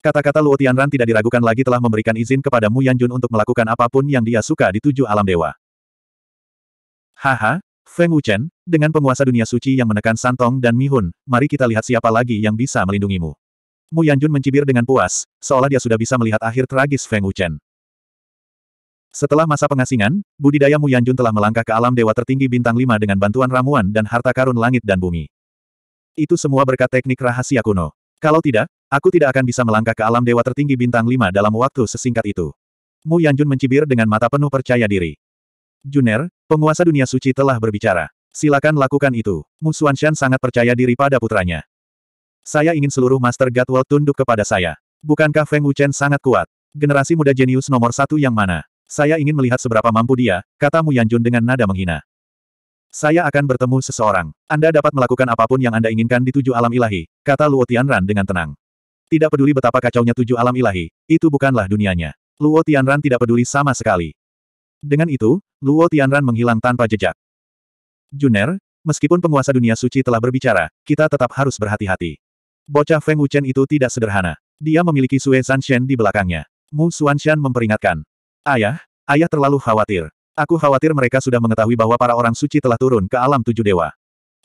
Kata-kata Luo Tianran tidak diragukan lagi telah memberikan izin kepada Mu Yanjun untuk melakukan apapun yang dia suka di tujuh alam dewa. Haha, Feng Wuchen, dengan penguasa dunia suci yang menekan Santong dan Mi Hun, mari kita lihat siapa lagi yang bisa melindungimu. Mu Yanjun mencibir dengan puas, seolah dia sudah bisa melihat akhir tragis Feng Wuchen. Setelah masa pengasingan, budidaya Mu Yanjun telah melangkah ke alam dewa tertinggi bintang lima dengan bantuan ramuan dan harta karun langit dan bumi. Itu semua berkat teknik rahasia kuno. Kalau tidak, aku tidak akan bisa melangkah ke alam dewa tertinggi bintang lima dalam waktu sesingkat itu. Mu Yanjun mencibir dengan mata penuh percaya diri. Juner, penguasa dunia suci telah berbicara. Silakan lakukan itu. Mu Xuanshan sangat percaya diri pada putranya. Saya ingin seluruh Master God World tunduk kepada saya. Bukankah Feng Wuchen sangat kuat? Generasi muda jenius nomor satu yang mana? Saya ingin melihat seberapa mampu dia, kata Mu Yanjun dengan nada menghina. Saya akan bertemu seseorang. Anda dapat melakukan apapun yang Anda inginkan di tujuh alam ilahi, kata Luo Tianran dengan tenang. Tidak peduli betapa kacaunya tujuh alam ilahi, itu bukanlah dunianya. Luo Tianran tidak peduli sama sekali. Dengan itu, Luo Tianran menghilang tanpa jejak. Juner, meskipun penguasa dunia suci telah berbicara, kita tetap harus berhati-hati. Bocah Feng Wuchen itu tidak sederhana. Dia memiliki Sue Sanshen di belakangnya. Mu Xuanshan memperingatkan. Ayah, ayah terlalu khawatir. Aku khawatir mereka sudah mengetahui bahwa para orang suci telah turun ke alam tujuh dewa.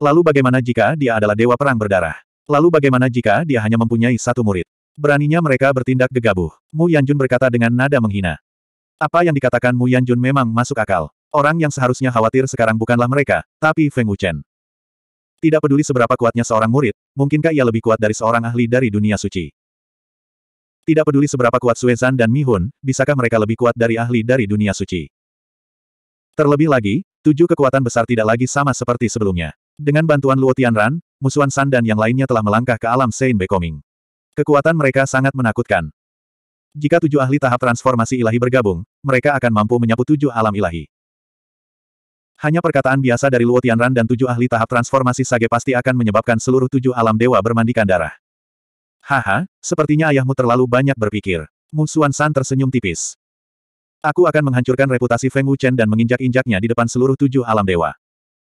Lalu bagaimana jika dia adalah dewa perang berdarah? Lalu bagaimana jika dia hanya mempunyai satu murid? Beraninya mereka bertindak gegabah. Mu Yanjun berkata dengan nada menghina. Apa yang dikatakan Mu Yanjun memang masuk akal. Orang yang seharusnya khawatir sekarang bukanlah mereka, tapi Feng Wuchen. Tidak peduli seberapa kuatnya seorang murid, mungkinkah ia lebih kuat dari seorang ahli dari dunia suci? Tidak peduli seberapa kuat Suezan dan Mihun, bisakah mereka lebih kuat dari ahli dari dunia suci? Terlebih lagi, tujuh kekuatan besar tidak lagi sama seperti sebelumnya. Dengan bantuan Luo Tianran, Musuan San dan yang lainnya telah melangkah ke alam Sein Bekoming. Kekuatan mereka sangat menakutkan. Jika tujuh ahli tahap transformasi ilahi bergabung, mereka akan mampu menyapu tujuh alam ilahi. Hanya perkataan biasa dari Luo Tianran dan tujuh ahli tahap transformasi sage pasti akan menyebabkan seluruh tujuh alam dewa bermandikan darah. Haha, sepertinya ayahmu terlalu banyak berpikir. Musuan San tersenyum tipis. Aku akan menghancurkan reputasi Feng Wuchen dan menginjak-injaknya di depan seluruh tujuh alam dewa.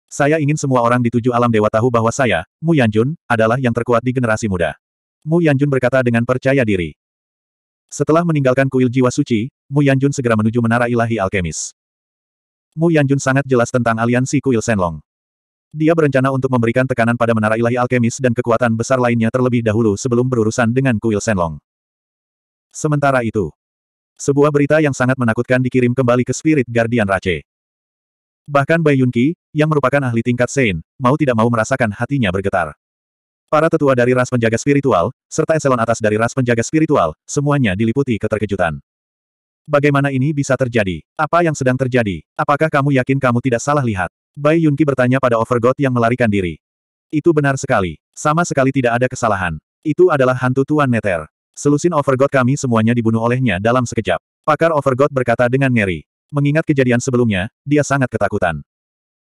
Saya ingin semua orang di tujuh alam dewa tahu bahwa saya, Mu Yanjun, adalah yang terkuat di generasi muda. Mu Yanjun berkata dengan percaya diri. Setelah meninggalkan kuil jiwa suci, Mu Yanjun segera menuju menara ilahi alkemis. Mu Yanjun sangat jelas tentang aliansi kuil Senlong. Dia berencana untuk memberikan tekanan pada menara ilahi alkemis dan kekuatan besar lainnya terlebih dahulu sebelum berurusan dengan kuil Senlong. Sementara itu, sebuah berita yang sangat menakutkan dikirim kembali ke Spirit Guardian Rache. Bahkan Bai Yunqi, yang merupakan ahli tingkat Sein, mau tidak mau merasakan hatinya bergetar. Para tetua dari ras penjaga spiritual, serta eselon atas dari ras penjaga spiritual, semuanya diliputi keterkejutan. Bagaimana ini bisa terjadi? Apa yang sedang terjadi? Apakah kamu yakin kamu tidak salah lihat? Bai Yunqi bertanya pada Overgod yang melarikan diri. Itu benar sekali. Sama sekali tidak ada kesalahan. Itu adalah hantu Tuan Neter. Selusin Overgod kami semuanya dibunuh olehnya dalam sekejap. Pakar Overgod berkata dengan ngeri. Mengingat kejadian sebelumnya, dia sangat ketakutan.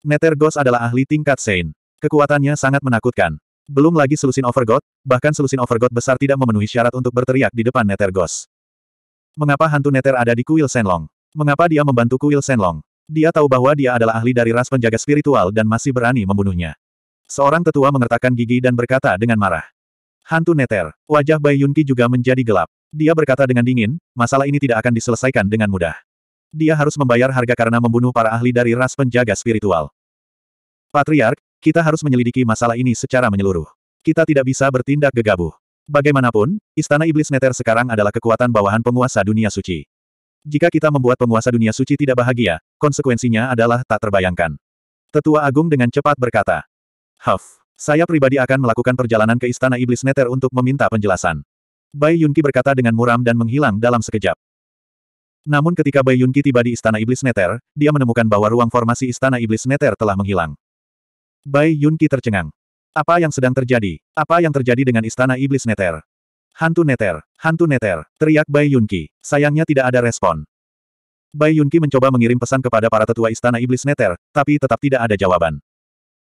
Netergos adalah ahli tingkat Sein. Kekuatannya sangat menakutkan. Belum lagi selusin Overgod, bahkan selusin Overgod besar tidak memenuhi syarat untuk berteriak di depan Netergos. Mengapa hantu Neter ada di kuil Senlong? Mengapa dia membantu kuil Senlong? Dia tahu bahwa dia adalah ahli dari ras penjaga spiritual dan masih berani membunuhnya. Seorang tetua mengertakkan gigi dan berkata dengan marah. Hantu neter. Wajah Bai Yunqi juga menjadi gelap. Dia berkata dengan dingin, masalah ini tidak akan diselesaikan dengan mudah. Dia harus membayar harga karena membunuh para ahli dari ras penjaga spiritual. Patriark, kita harus menyelidiki masalah ini secara menyeluruh. Kita tidak bisa bertindak gegabah. Bagaimanapun, Istana Iblis Neter sekarang adalah kekuatan bawahan penguasa dunia suci. Jika kita membuat penguasa dunia suci tidak bahagia, konsekuensinya adalah tak terbayangkan. Tetua Agung dengan cepat berkata. Huff. Saya pribadi akan melakukan perjalanan ke Istana Iblis Neter untuk meminta penjelasan. Bai Yunqi berkata dengan muram dan menghilang dalam sekejap. Namun ketika Bai Yunqi tiba di Istana Iblis Neter, dia menemukan bahwa ruang formasi Istana Iblis Neter telah menghilang. Bai Yunqi tercengang. Apa yang sedang terjadi? Apa yang terjadi dengan Istana Iblis Neter? Hantu Neter! Hantu Neter! Teriak Bai Yunqi. Sayangnya tidak ada respon. Bai Yunqi mencoba mengirim pesan kepada para tetua Istana Iblis Neter, tapi tetap tidak ada jawaban.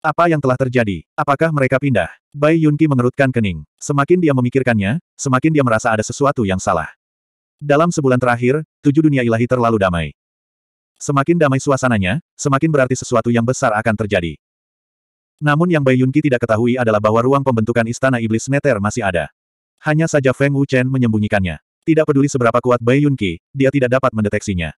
Apa yang telah terjadi? Apakah mereka pindah? Bai Yunqi mengerutkan kening. Semakin dia memikirkannya, semakin dia merasa ada sesuatu yang salah. Dalam sebulan terakhir, tujuh dunia ilahi terlalu damai. Semakin damai suasananya, semakin berarti sesuatu yang besar akan terjadi. Namun yang Bai Yunqi tidak ketahui adalah bahwa ruang pembentukan istana iblis neter masih ada. Hanya saja Feng Wuchen menyembunyikannya. Tidak peduli seberapa kuat Bai Yunqi, dia tidak dapat mendeteksinya.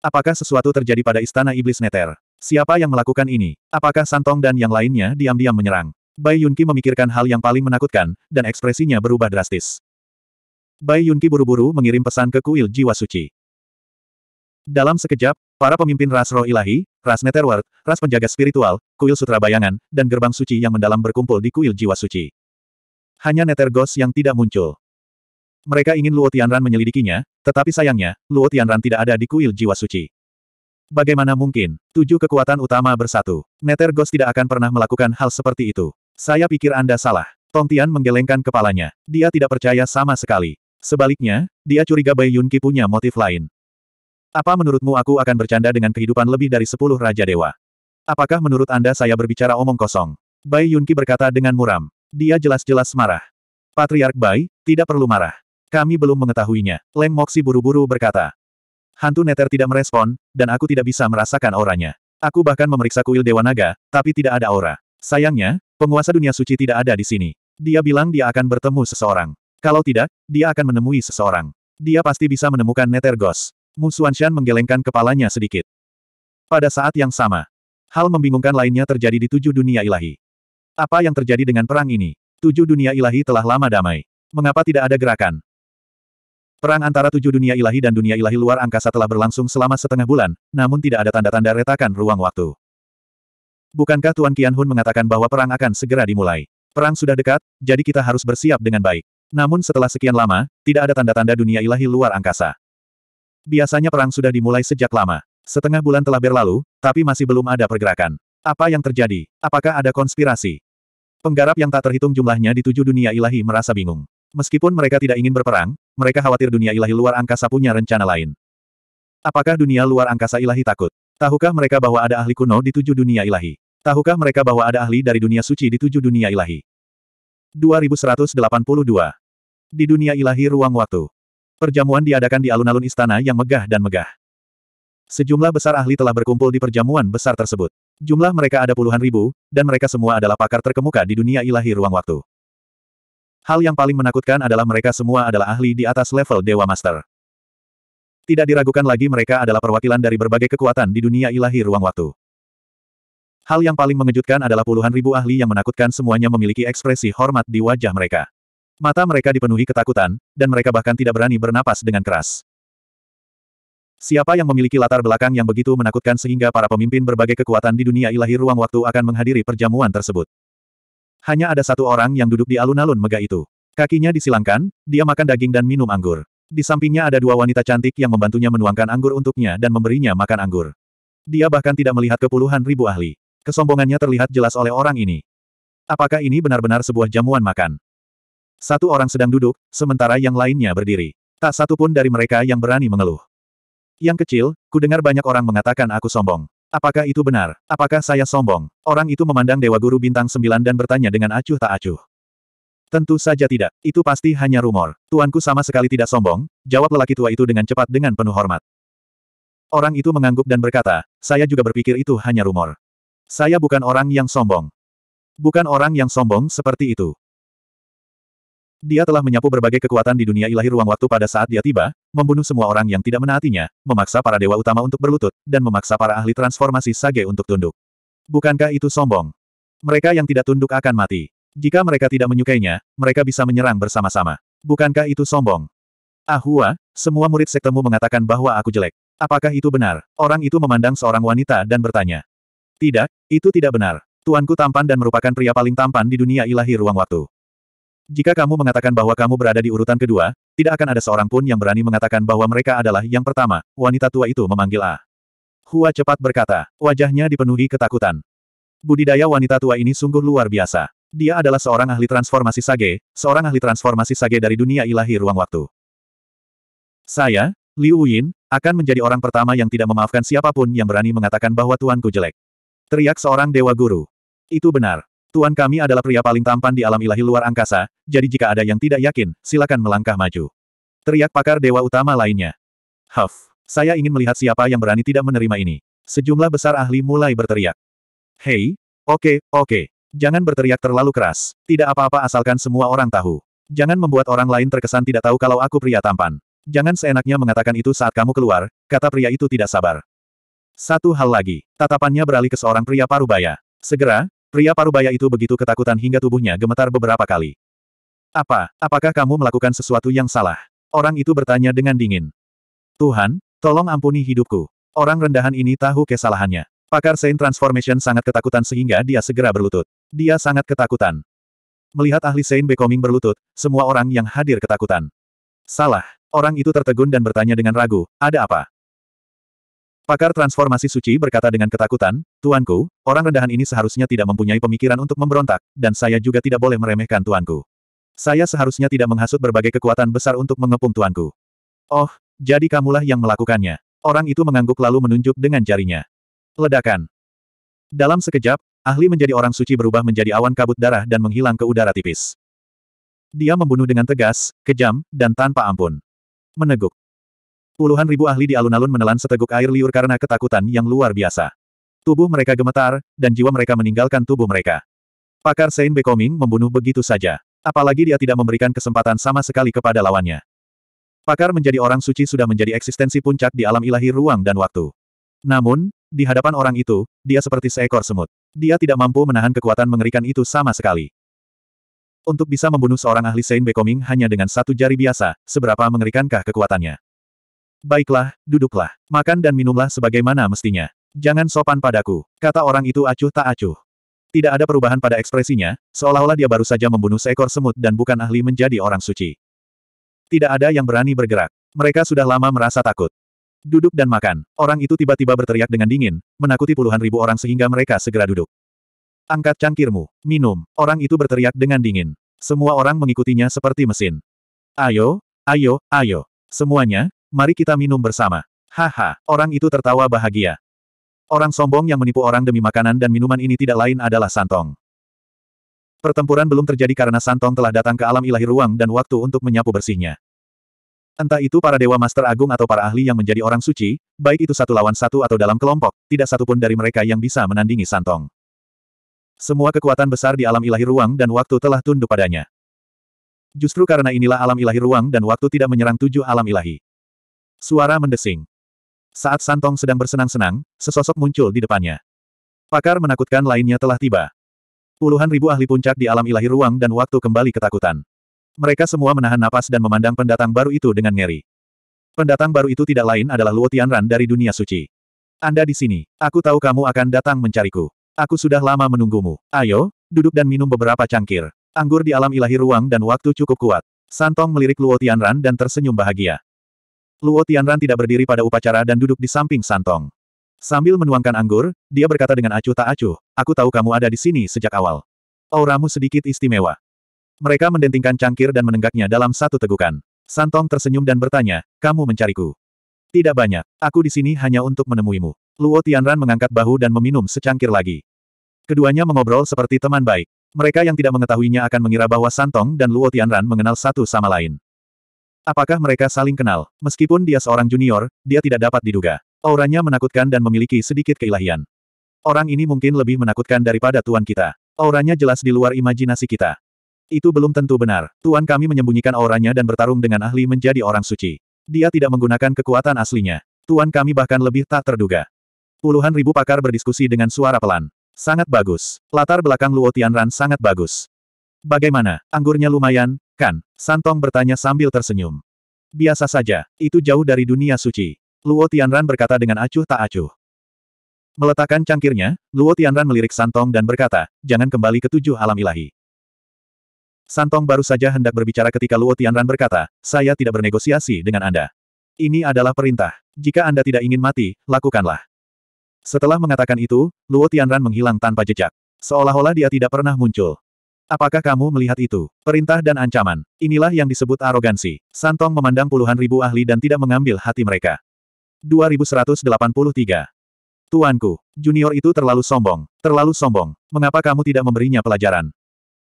Apakah sesuatu terjadi pada istana iblis neter? Siapa yang melakukan ini? Apakah Santong dan yang lainnya diam-diam menyerang? Bai Yunqi memikirkan hal yang paling menakutkan, dan ekspresinya berubah drastis. Bai Yunqi buru-buru mengirim pesan ke kuil jiwa suci. Dalam sekejap, para pemimpin ras roh ilahi, ras netherworld, ras penjaga spiritual, kuil sutra bayangan, dan gerbang suci yang mendalam berkumpul di kuil jiwa suci. Hanya ghost yang tidak muncul. Mereka ingin Luo Tianran menyelidikinya, tetapi sayangnya, Luo Tianran tidak ada di kuil jiwa suci. Bagaimana mungkin, tujuh kekuatan utama bersatu. Nether Ghost tidak akan pernah melakukan hal seperti itu. Saya pikir Anda salah. Tong Tian menggelengkan kepalanya. Dia tidak percaya sama sekali. Sebaliknya, dia curiga Bai Yunqi punya motif lain. Apa menurutmu aku akan bercanda dengan kehidupan lebih dari sepuluh Raja Dewa? Apakah menurut Anda saya berbicara omong kosong? Bai Yunqi berkata dengan muram. Dia jelas-jelas marah. Patriark Bai, tidak perlu marah. Kami belum mengetahuinya. Leng Moxi buru-buru berkata. Hantu neter tidak merespon, dan aku tidak bisa merasakan auranya. Aku bahkan memeriksa kuil Dewa Naga, tapi tidak ada aura. Sayangnya, penguasa dunia suci tidak ada di sini. Dia bilang dia akan bertemu seseorang. Kalau tidak, dia akan menemui seseorang. Dia pasti bisa menemukan neter Ghost. Shan menggelengkan kepalanya sedikit. Pada saat yang sama, hal membingungkan lainnya terjadi di tujuh dunia ilahi. Apa yang terjadi dengan perang ini? Tujuh dunia ilahi telah lama damai. Mengapa tidak ada gerakan? Perang antara tujuh dunia ilahi dan dunia ilahi luar angkasa telah berlangsung selama setengah bulan, namun tidak ada tanda-tanda retakan ruang waktu. Bukankah Tuan Qian Hun mengatakan bahwa perang akan segera dimulai? Perang sudah dekat, jadi kita harus bersiap dengan baik. Namun setelah sekian lama, tidak ada tanda-tanda dunia ilahi luar angkasa. Biasanya perang sudah dimulai sejak lama. Setengah bulan telah berlalu, tapi masih belum ada pergerakan. Apa yang terjadi? Apakah ada konspirasi? Penggarap yang tak terhitung jumlahnya di tujuh dunia ilahi merasa bingung. Meskipun mereka tidak ingin berperang, mereka khawatir dunia ilahi luar angkasa punya rencana lain. Apakah dunia luar angkasa ilahi takut? Tahukah mereka bahwa ada ahli kuno di tujuh dunia ilahi? Tahukah mereka bahwa ada ahli dari dunia suci di tujuh dunia ilahi? 2182. Di dunia ilahi ruang waktu. Perjamuan diadakan di alun-alun istana yang megah dan megah. Sejumlah besar ahli telah berkumpul di perjamuan besar tersebut. Jumlah mereka ada puluhan ribu, dan mereka semua adalah pakar terkemuka di dunia ilahi ruang waktu. Hal yang paling menakutkan adalah mereka semua adalah ahli di atas level Dewa Master. Tidak diragukan lagi mereka adalah perwakilan dari berbagai kekuatan di dunia ilahi ruang waktu. Hal yang paling mengejutkan adalah puluhan ribu ahli yang menakutkan semuanya memiliki ekspresi hormat di wajah mereka. Mata mereka dipenuhi ketakutan, dan mereka bahkan tidak berani bernapas dengan keras. Siapa yang memiliki latar belakang yang begitu menakutkan sehingga para pemimpin berbagai kekuatan di dunia ilahi ruang waktu akan menghadiri perjamuan tersebut? Hanya ada satu orang yang duduk di alun-alun megah itu. Kakinya disilangkan, dia makan daging dan minum anggur. Di sampingnya ada dua wanita cantik yang membantunya menuangkan anggur untuknya dan memberinya makan anggur. Dia bahkan tidak melihat kepuluhan ribu ahli. Kesombongannya terlihat jelas oleh orang ini. Apakah ini benar-benar sebuah jamuan makan? Satu orang sedang duduk, sementara yang lainnya berdiri. Tak satu pun dari mereka yang berani mengeluh. Yang kecil, ku dengar banyak orang mengatakan aku sombong. Apakah itu benar? Apakah saya sombong? Orang itu memandang Dewa Guru Bintang Sembilan dan bertanya dengan acuh tak acuh. Tentu saja tidak, itu pasti hanya rumor. Tuanku sama sekali tidak sombong, jawab lelaki tua itu dengan cepat dengan penuh hormat. Orang itu mengangguk dan berkata, saya juga berpikir itu hanya rumor. Saya bukan orang yang sombong. Bukan orang yang sombong seperti itu. Dia telah menyapu berbagai kekuatan di dunia ilahi ruang waktu pada saat dia tiba, membunuh semua orang yang tidak menaatinya, memaksa para dewa utama untuk berlutut, dan memaksa para ahli transformasi sage untuk tunduk. Bukankah itu sombong? Mereka yang tidak tunduk akan mati. Jika mereka tidak menyukainya, mereka bisa menyerang bersama-sama. Bukankah itu sombong? Ahua, semua murid sektemu mengatakan bahwa aku jelek. Apakah itu benar? Orang itu memandang seorang wanita dan bertanya. Tidak, itu tidak benar. Tuanku tampan dan merupakan pria paling tampan di dunia ilahi ruang waktu. Jika kamu mengatakan bahwa kamu berada di urutan kedua, tidak akan ada seorang pun yang berani mengatakan bahwa mereka adalah yang pertama, wanita tua itu memanggil A. Hua cepat berkata, wajahnya dipenuhi ketakutan. Budidaya wanita tua ini sungguh luar biasa. Dia adalah seorang ahli transformasi sage, seorang ahli transformasi sage dari dunia ilahi ruang waktu. Saya, Liu Yin, akan menjadi orang pertama yang tidak memaafkan siapapun yang berani mengatakan bahwa tuanku jelek. Teriak seorang dewa guru. Itu benar. Tuan kami adalah pria paling tampan di alam ilahi luar angkasa, jadi jika ada yang tidak yakin, silakan melangkah maju. Teriak pakar dewa utama lainnya. Huff, saya ingin melihat siapa yang berani tidak menerima ini. Sejumlah besar ahli mulai berteriak. Hei, oke, okay, oke. Okay. Jangan berteriak terlalu keras. Tidak apa-apa asalkan semua orang tahu. Jangan membuat orang lain terkesan tidak tahu kalau aku pria tampan. Jangan seenaknya mengatakan itu saat kamu keluar, kata pria itu tidak sabar. Satu hal lagi, tatapannya beralih ke seorang pria parubaya. Segera, Pria parubaya itu begitu ketakutan hingga tubuhnya gemetar beberapa kali. Apa, apakah kamu melakukan sesuatu yang salah? Orang itu bertanya dengan dingin. Tuhan, tolong ampuni hidupku. Orang rendahan ini tahu kesalahannya. Pakar Saint Transformation sangat ketakutan sehingga dia segera berlutut. Dia sangat ketakutan. Melihat ahli Saint Becoming berlutut, semua orang yang hadir ketakutan. Salah. Orang itu tertegun dan bertanya dengan ragu, ada apa? Pakar transformasi suci berkata dengan ketakutan, Tuanku, orang rendahan ini seharusnya tidak mempunyai pemikiran untuk memberontak, dan saya juga tidak boleh meremehkan Tuanku. Saya seharusnya tidak menghasut berbagai kekuatan besar untuk mengepung Tuanku. Oh, jadi kamulah yang melakukannya. Orang itu mengangguk lalu menunjuk dengan jarinya. Ledakan. Dalam sekejap, ahli menjadi orang suci berubah menjadi awan kabut darah dan menghilang ke udara tipis. Dia membunuh dengan tegas, kejam, dan tanpa ampun. Meneguk. Puluhan ribu ahli di alun-alun menelan seteguk air liur karena ketakutan yang luar biasa. Tubuh mereka gemetar, dan jiwa mereka meninggalkan tubuh mereka. Pakar Sein Bekoming membunuh begitu saja. Apalagi dia tidak memberikan kesempatan sama sekali kepada lawannya. Pakar menjadi orang suci sudah menjadi eksistensi puncak di alam ilahi ruang dan waktu. Namun, di hadapan orang itu, dia seperti seekor semut. Dia tidak mampu menahan kekuatan mengerikan itu sama sekali. Untuk bisa membunuh seorang ahli Sein Bekoming hanya dengan satu jari biasa, seberapa mengerikankah kekuatannya? Baiklah, duduklah. Makan dan minumlah sebagaimana mestinya. Jangan sopan padaku, kata orang itu acuh tak acuh. Tidak ada perubahan pada ekspresinya, seolah-olah dia baru saja membunuh seekor semut dan bukan ahli menjadi orang suci. Tidak ada yang berani bergerak. Mereka sudah lama merasa takut. Duduk dan makan. Orang itu tiba-tiba berteriak dengan dingin, menakuti puluhan ribu orang sehingga mereka segera duduk. Angkat cangkirmu, minum. Orang itu berteriak dengan dingin. Semua orang mengikutinya seperti mesin. Ayo, ayo, ayo. Semuanya, Mari kita minum bersama. Haha, orang itu tertawa bahagia. Orang sombong yang menipu orang demi makanan dan minuman ini tidak lain adalah Santong. Pertempuran belum terjadi karena Santong telah datang ke alam ilahi ruang dan waktu untuk menyapu bersihnya. Entah itu para dewa master agung atau para ahli yang menjadi orang suci, baik itu satu lawan satu atau dalam kelompok, tidak satupun dari mereka yang bisa menandingi Santong. Semua kekuatan besar di alam ilahi ruang dan waktu telah tunduk padanya. Justru karena inilah alam ilahi ruang dan waktu tidak menyerang tujuh alam ilahi. Suara mendesing. Saat Santong sedang bersenang-senang, sesosok muncul di depannya. Pakar menakutkan lainnya telah tiba. Puluhan ribu ahli puncak di alam ilahi ruang dan waktu kembali ketakutan. Mereka semua menahan napas dan memandang pendatang baru itu dengan ngeri. Pendatang baru itu tidak lain adalah Luo Tianran dari dunia suci. Anda di sini, aku tahu kamu akan datang mencariku. Aku sudah lama menunggumu. Ayo, duduk dan minum beberapa cangkir. Anggur di alam ilahi ruang dan waktu cukup kuat. Santong melirik Luo Tianran dan tersenyum bahagia. Luo Tianran tidak berdiri pada upacara dan duduk di samping Santong. Sambil menuangkan anggur, dia berkata dengan acuh tak acuh, aku tahu kamu ada di sini sejak awal. Auramu sedikit istimewa. Mereka mendentingkan cangkir dan menenggaknya dalam satu tegukan. Santong tersenyum dan bertanya, kamu mencariku. Tidak banyak, aku di sini hanya untuk menemuimu. Luo Tianran mengangkat bahu dan meminum secangkir lagi. Keduanya mengobrol seperti teman baik. Mereka yang tidak mengetahuinya akan mengira bahwa Santong dan Luo Tianran mengenal satu sama lain. Apakah mereka saling kenal? Meskipun dia seorang junior, dia tidak dapat diduga. Auranya menakutkan dan memiliki sedikit keilahian. Orang ini mungkin lebih menakutkan daripada tuan kita. Auranya jelas di luar imajinasi kita. Itu belum tentu benar. Tuan kami menyembunyikan auranya dan bertarung dengan ahli menjadi orang suci. Dia tidak menggunakan kekuatan aslinya. Tuan kami bahkan lebih tak terduga. Puluhan ribu pakar berdiskusi dengan suara pelan. Sangat bagus. Latar belakang Luo Tianran sangat bagus. Bagaimana, anggurnya lumayan, kan? Santong bertanya sambil tersenyum. Biasa saja, itu jauh dari dunia suci. Luo Tianran berkata dengan acuh tak acuh. Meletakkan cangkirnya, Luo Tianran melirik Santong dan berkata, jangan kembali ke tujuh alam ilahi. Santong baru saja hendak berbicara ketika Luo Tianran berkata, saya tidak bernegosiasi dengan Anda. Ini adalah perintah. Jika Anda tidak ingin mati, lakukanlah. Setelah mengatakan itu, Luo Tianran menghilang tanpa jejak. Seolah-olah dia tidak pernah muncul. Apakah kamu melihat itu? Perintah dan ancaman. Inilah yang disebut arogansi. Santong memandang puluhan ribu ahli dan tidak mengambil hati mereka. 2183. Tuanku, junior itu terlalu sombong. Terlalu sombong. Mengapa kamu tidak memberinya pelajaran?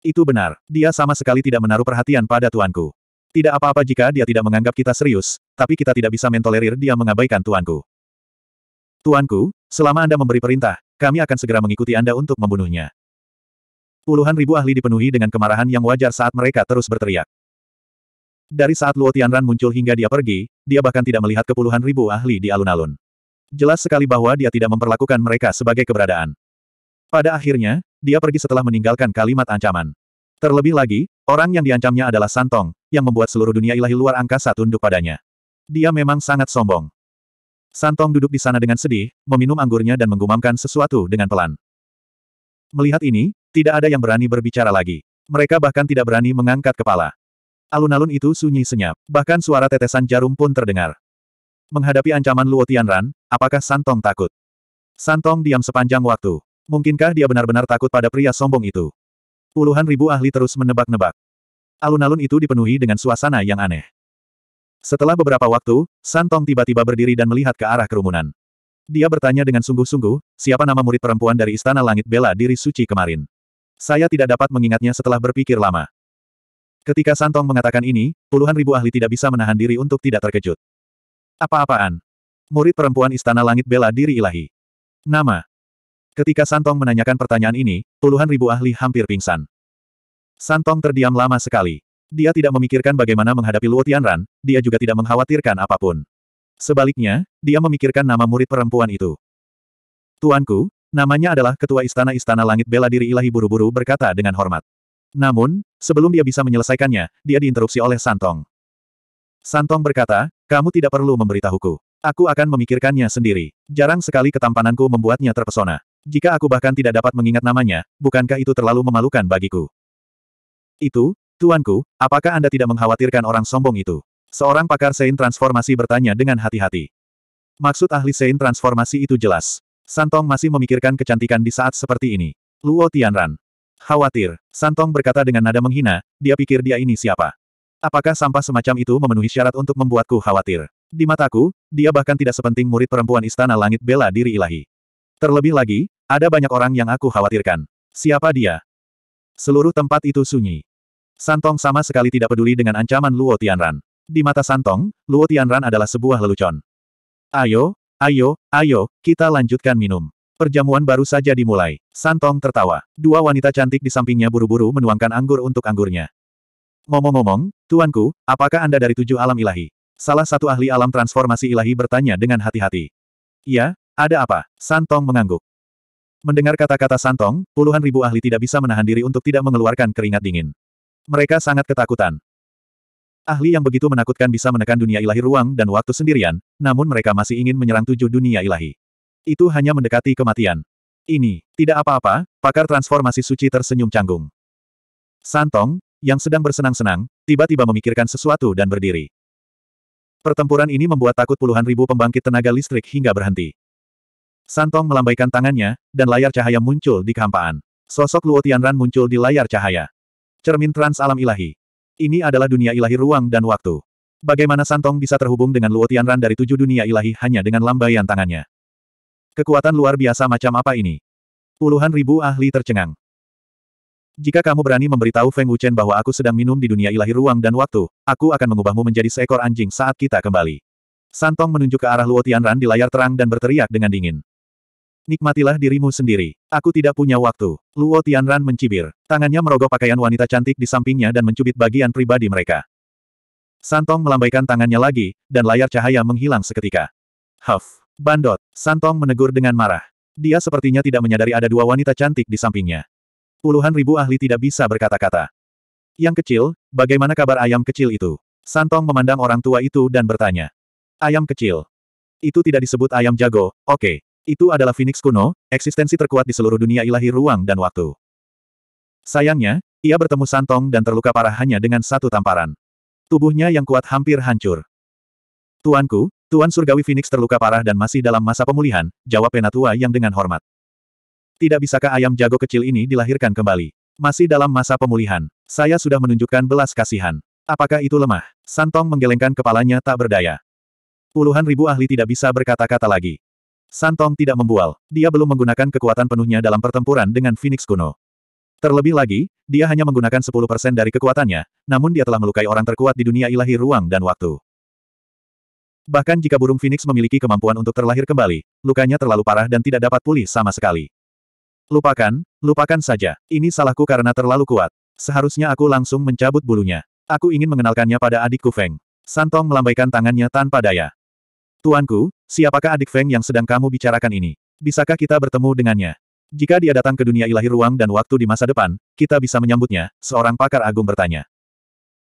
Itu benar. Dia sama sekali tidak menaruh perhatian pada tuanku. Tidak apa-apa jika dia tidak menganggap kita serius, tapi kita tidak bisa mentolerir dia mengabaikan tuanku. Tuanku, selama Anda memberi perintah, kami akan segera mengikuti Anda untuk membunuhnya. Puluhan ribu ahli dipenuhi dengan kemarahan yang wajar saat mereka terus berteriak. Dari saat Luo Tianran muncul hingga dia pergi, dia bahkan tidak melihat kepuluhan ribu ahli di alun-alun. Jelas sekali bahwa dia tidak memperlakukan mereka sebagai keberadaan. Pada akhirnya, dia pergi setelah meninggalkan kalimat ancaman. Terlebih lagi, orang yang diancamnya adalah Santong, yang membuat seluruh dunia ilahi luar angkasa tunduk padanya. Dia memang sangat sombong. Santong duduk di sana dengan sedih, meminum anggurnya dan menggumamkan sesuatu dengan pelan. Melihat ini, tidak ada yang berani berbicara lagi. Mereka bahkan tidak berani mengangkat kepala. Alun-alun itu sunyi senyap, bahkan suara tetesan jarum pun terdengar. Menghadapi ancaman Luo Tianran, apakah Santong takut? Santong diam sepanjang waktu. Mungkinkah dia benar-benar takut pada pria sombong itu? Puluhan ribu ahli terus menebak-nebak. Alun-alun itu dipenuhi dengan suasana yang aneh. Setelah beberapa waktu, Santong tiba-tiba berdiri dan melihat ke arah kerumunan. Dia bertanya dengan sungguh-sungguh, siapa nama murid perempuan dari Istana Langit Bela Diri Suci kemarin? Saya tidak dapat mengingatnya setelah berpikir lama. Ketika Santong mengatakan ini, puluhan ribu ahli tidak bisa menahan diri untuk tidak terkejut. Apa-apaan? Murid perempuan Istana Langit bela diri ilahi. Nama. Ketika Santong menanyakan pertanyaan ini, puluhan ribu ahli hampir pingsan. Santong terdiam lama sekali. Dia tidak memikirkan bagaimana menghadapi Luo Tianran, dia juga tidak mengkhawatirkan apapun. Sebaliknya, dia memikirkan nama murid perempuan itu. Tuanku, Namanya adalah Ketua Istana Istana Langit Bela Diri Ilahi buru-buru berkata dengan hormat. Namun, sebelum dia bisa menyelesaikannya, dia diinterupsi oleh Santong. Santong berkata, kamu tidak perlu memberitahuku. Aku akan memikirkannya sendiri. Jarang sekali ketampananku membuatnya terpesona. Jika aku bahkan tidak dapat mengingat namanya, bukankah itu terlalu memalukan bagiku? Itu, Tuanku, apakah Anda tidak mengkhawatirkan orang sombong itu? Seorang pakar Sein transformasi bertanya dengan hati-hati. Maksud ahli Sein transformasi itu jelas. Santong masih memikirkan kecantikan di saat seperti ini. Luo Tianran. Khawatir, Santong berkata dengan nada menghina, dia pikir dia ini siapa. Apakah sampah semacam itu memenuhi syarat untuk membuatku khawatir? Di mataku, dia bahkan tidak sepenting murid perempuan istana langit bela diri ilahi. Terlebih lagi, ada banyak orang yang aku khawatirkan. Siapa dia? Seluruh tempat itu sunyi. Santong sama sekali tidak peduli dengan ancaman Luo Tianran. Di mata Santong, Luo Tianran adalah sebuah lelucon. Ayo, Ayo, ayo, kita lanjutkan minum. Perjamuan baru saja dimulai. Santong tertawa. Dua wanita cantik di sampingnya buru-buru menuangkan anggur untuk anggurnya. Ngomong-ngomong, tuanku, apakah Anda dari tujuh alam ilahi? Salah satu ahli alam transformasi ilahi bertanya dengan hati-hati. Iya, ada apa? Santong mengangguk. Mendengar kata-kata Santong, puluhan ribu ahli tidak bisa menahan diri untuk tidak mengeluarkan keringat dingin. Mereka sangat ketakutan. Ahli yang begitu menakutkan bisa menekan dunia ilahi ruang dan waktu sendirian, namun mereka masih ingin menyerang tujuh dunia ilahi. Itu hanya mendekati kematian. Ini, tidak apa-apa, pakar transformasi suci tersenyum canggung. Santong, yang sedang bersenang-senang, tiba-tiba memikirkan sesuatu dan berdiri. Pertempuran ini membuat takut puluhan ribu pembangkit tenaga listrik hingga berhenti. Santong melambaikan tangannya, dan layar cahaya muncul di kehampaan. Sosok Luo Tianran muncul di layar cahaya. Cermin trans alam ilahi. Ini adalah dunia ilahi ruang dan waktu. Bagaimana Santong bisa terhubung dengan Luo Tianran dari tujuh dunia ilahi hanya dengan lambaian tangannya? Kekuatan luar biasa macam apa ini? Puluhan ribu ahli tercengang. Jika kamu berani memberitahu Feng Wuchen bahwa aku sedang minum di dunia ilahi ruang dan waktu, aku akan mengubahmu menjadi seekor anjing saat kita kembali. Santong menunjuk ke arah Luo Tianran di layar terang dan berteriak dengan dingin. Nikmatilah dirimu sendiri. Aku tidak punya waktu. Luo Tianran mencibir. Tangannya merogoh pakaian wanita cantik di sampingnya dan mencubit bagian pribadi mereka. Santong melambaikan tangannya lagi, dan layar cahaya menghilang seketika. Huff. Bandot. Santong menegur dengan marah. Dia sepertinya tidak menyadari ada dua wanita cantik di sampingnya. Puluhan ribu ahli tidak bisa berkata-kata. Yang kecil, bagaimana kabar ayam kecil itu? Santong memandang orang tua itu dan bertanya. Ayam kecil. Itu tidak disebut ayam jago, oke. Okay. Itu adalah Phoenix kuno, eksistensi terkuat di seluruh dunia ilahi ruang dan waktu. Sayangnya, ia bertemu Santong dan terluka parah hanya dengan satu tamparan. Tubuhnya yang kuat hampir hancur. Tuanku, Tuan Surgawi Phoenix terluka parah dan masih dalam masa pemulihan, jawab Penatua yang dengan hormat. Tidak bisakah ayam jago kecil ini dilahirkan kembali? Masih dalam masa pemulihan. Saya sudah menunjukkan belas kasihan. Apakah itu lemah? Santong menggelengkan kepalanya tak berdaya. Puluhan ribu ahli tidak bisa berkata-kata lagi. Santong tidak membual. Dia belum menggunakan kekuatan penuhnya dalam pertempuran dengan Phoenix kuno. Terlebih lagi, dia hanya menggunakan 10% dari kekuatannya, namun dia telah melukai orang terkuat di dunia ilahi ruang dan waktu. Bahkan jika burung Phoenix memiliki kemampuan untuk terlahir kembali, lukanya terlalu parah dan tidak dapat pulih sama sekali. Lupakan, lupakan saja. Ini salahku karena terlalu kuat. Seharusnya aku langsung mencabut bulunya. Aku ingin mengenalkannya pada adikku Feng. Santong melambaikan tangannya tanpa daya. Tuanku, siapakah adik Feng yang sedang kamu bicarakan ini? Bisakah kita bertemu dengannya? Jika dia datang ke dunia ilahi ruang dan waktu di masa depan, kita bisa menyambutnya, seorang pakar agung bertanya.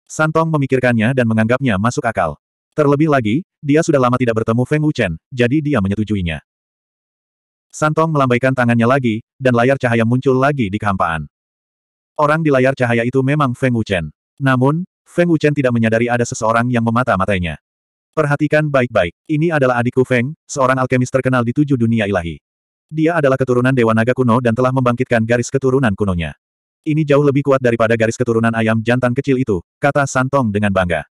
Santong memikirkannya dan menganggapnya masuk akal. Terlebih lagi, dia sudah lama tidak bertemu Feng Wuchen, jadi dia menyetujuinya. Santong melambaikan tangannya lagi, dan layar cahaya muncul lagi di kehampaan. Orang di layar cahaya itu memang Feng Wuchen. Namun, Feng Wuchen tidak menyadari ada seseorang yang memata matanya. Perhatikan baik-baik, ini adalah adikku Feng, seorang alkemis terkenal di tujuh dunia ilahi. Dia adalah keturunan Dewa Naga kuno dan telah membangkitkan garis keturunan kunonya. Ini jauh lebih kuat daripada garis keturunan ayam jantan kecil itu, kata Santong dengan bangga.